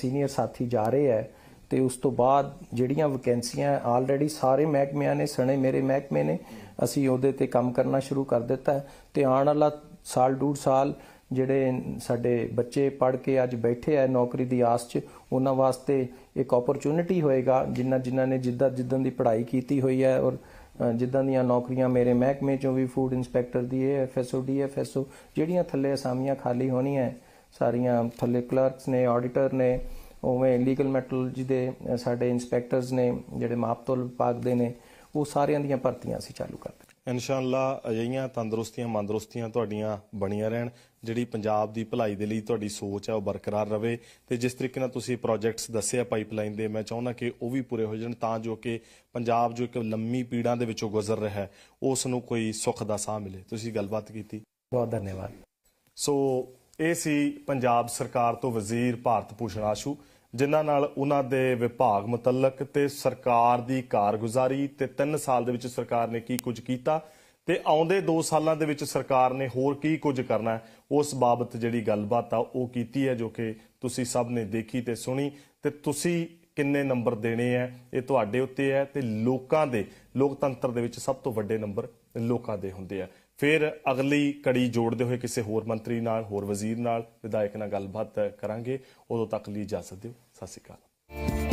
ਸੀਨੀਅਰ ਸਾਥੀ ਜਾ ਰਹੇ ਐ ਤੇ ਉਸ ਤੋਂ ਬਾਅਦ ਜਿਹੜੀਆਂ ਵੈਕੈਂਸੀਆਂ ਆਲਰੇਡੀ ਸਾਰੇ ਮਹਿਕਮਿਆਂ ਨੇ ਸਣੇ ਮੇਰੇ ਮਹਿਕਮੇ ਨੇ ਅਸੀਂ ਉਹਦੇ ਤੇ ਕੰਮ ਕਰਨਾ ਸ਼ੁਰੂ ਕਰ ਦਿੱਤਾ ਤੇ ਆਉਣ ਵਾਲਾ ਸਾਲ ਡੂਡ ਸਾਲ ਜਿਹੜੇ ਸਾਡੇ ਬੱਚੇ ਪੜ੍ਹ ਕੇ ਅੱਜ ਬੈਠੇ ਆ ਨੌਕਰੀ ਦੀ ਆਸ 'ਚ ਉਹਨਾਂ ਵਾਸਤੇ ਇੱਕ ਓਪਰਚੁਨਿਟੀ ਹੋਏਗਾ ਜਿਨ੍ਹਾਂ ਜਿਨ੍ਹਾਂ ਨੇ ਜਿੱਦਾਂ ਜਿੱਦਾਂ ਦੀ ਪੜ੍ਹਾਈ ਕੀਤੀ ਹੋਈ ਹੈ ਔਰ ਜਿੱਦਾਂ ਦੀਆਂ ਨੌਕਰੀਆਂ ਮੇਰੇ ਮਹਿਕਮੇ 'ਚੋਂ ਵੀ ਫੂਡ ਇਨਸਪੈਕਟਰ ਦੀ ਐਫਐਸਓ ਡੀਐਫਐਸਓ ਜਿਹੜੀਆਂ ਥੱਲੇ ਅਸਾਮੀਆਂ ਖਾਲੀ ਹੋਣੀਆਂ ਸਾਰੀਆਂ ਥੱਲੇ ਕਲਰਕਸ ਨੇ ਆਡੀਟਰ ਨੇ ਉਵੇਂ ਲੀਗਲ ਮੈਟਲੋਜੀ ਦੇ ਸਾਡੇ ਇਨਸਪੈਕਟਰਸ ਨੇ ਜਿਹੜੇ ਮਾਪਤੋਲ ਵਿਭਾਗ ਦੇ ਨੇ ਉਹ ਸਾਰਿਆਂ ਦੀਆਂ ਭਰਤੀਆਂ ਅਸੀਂ ਚਾਲੂ ਕਰ ਇਨਸ਼ਾਅੱਲਾ ਅਜਿਹੀਆਂ ਤੰਦਰੁਸਤੀਆਂ ਮੰਦਰੁਸਤੀਆਂ ਤੁਹਾਡੀਆਂ ਬਣੀਆਂ ਰਹਿਣ ਜਿਹੜੀ ਪੰਜਾਬ ਦੀ ਭਲਾਈ ਦੇ ਲਈ ਤੁਹਾਡੀ ਸੋਚ ਹੈ ਉਹ ਬਰਕਰਾਰ ਰਵੇ ਤੇ ਜਿਸ ਤਰੀਕੇ ਨਾਲ ਤੁਸੀਂ ਪ੍ਰੋਜੈਕਟਸ ਦੱਸਿਆ ਪਾਈਪਲਾਈਨ ਦੇ ਮੈਂ ਚਾਹੁੰਦਾ ਕਿ ਉਹ ਵੀ ਪੂਰੇ ਹੋ ਜਾਣ ਤਾਂ ਜੋ ਕਿ ਪੰਜਾਬ ਜੋ ਇੱਕ ਲੰਮੀ ਪੀੜਾਂ ਦੇ ਵਿੱਚੋਂ ਗੁਜ਼ਰ ਰਿਹਾ ਹੈ ਉਸ ਨੂੰ ਕੋਈ ਸੁੱਖ ਦਾ ਸਾਹ ਮਿਲੇ ਤੁਸੀਂ ਗੱਲਬਾਤ ਕੀਤੀ ਬਹੁਤ ਧੰਨਵਾਦ ਸੋ ਇਹ ਸੀ ਪੰਜਾਬ ਸਰਕਾਰ ਤੋਂ ਵਜ਼ੀਰ ਭਾਰਤ ਪੂਸ਼ਣ ਆਸ਼ੂ ਜਿਨ੍ਹਾਂ ਨਾਲ ਉਹਨਾਂ ਦੇ ਵਿਭਾਗ ਮੁਤਲਕ ਤੇ ਸਰਕਾਰ ਦੀ ਕਾਰਗੁਜ਼ਾਰੀ ਤੇ 3 ਸਾਲ ਦੇ ਵਿੱਚ ਸਰਕਾਰ ਨੇ ਕੀ ਕੁਝ ਕੀਤਾ ਤੇ ਆਉਂਦੇ 2 ਸਾਲਾਂ ਦੇ ਵਿੱਚ ਸਰਕਾਰ ਨੇ ਹੋਰ ਕੀ ਕੁਝ ਕਰਨਾ ਉਸ ਬਾਬਤ ਜਿਹੜੀ ਗੱਲਬਾਤ ਆ ਉਹ ਕੀਤੀ ਹੈ ਜੋ ਕਿ ਤੁਸੀਂ ਸਭ ਨੇ ਦੇਖੀ ਤੇ ਸੁਣੀ ਤੇ ਤੁਸੀਂ ਕਿੰਨੇ ਨੰਬਰ ਦੇਣੇ ਆ ਇਹ ਤੁਹਾਡੇ ਉੱਤੇ ਹੈ ਤੇ ਲੋਕਾਂ ਦੇ ਲੋਕਤੰਤਰ ਦੇ ਵਿੱਚ ਸਭ ਤੋਂ ਵੱਡੇ ਨੰਬਰ ਲੋਕਾਂ ਦੇ ਹੁੰਦੇ ਆ ਫਿਰ ਅਗਲੀ ਕੜੀ ਜੋੜਦੇ ਹੋਏ ਕਿਸੇ ਹੋਰ ਮੰਤਰੀ ਨਾਲ ਹੋਰ ਵਜ਼ੀਰ ਨਾਲ ਵਿਧਾਇਕ ਨਾਲ ਗੱਲਬਾਤ ਕਰਾਂਗੇ ਉਦੋਂ ਤੱਕ ਲਈ ਇਜਾਜ਼ਤ ਦਿਓ ਸਤਿ ਸ਼੍ਰੀ ਅਕਾਲ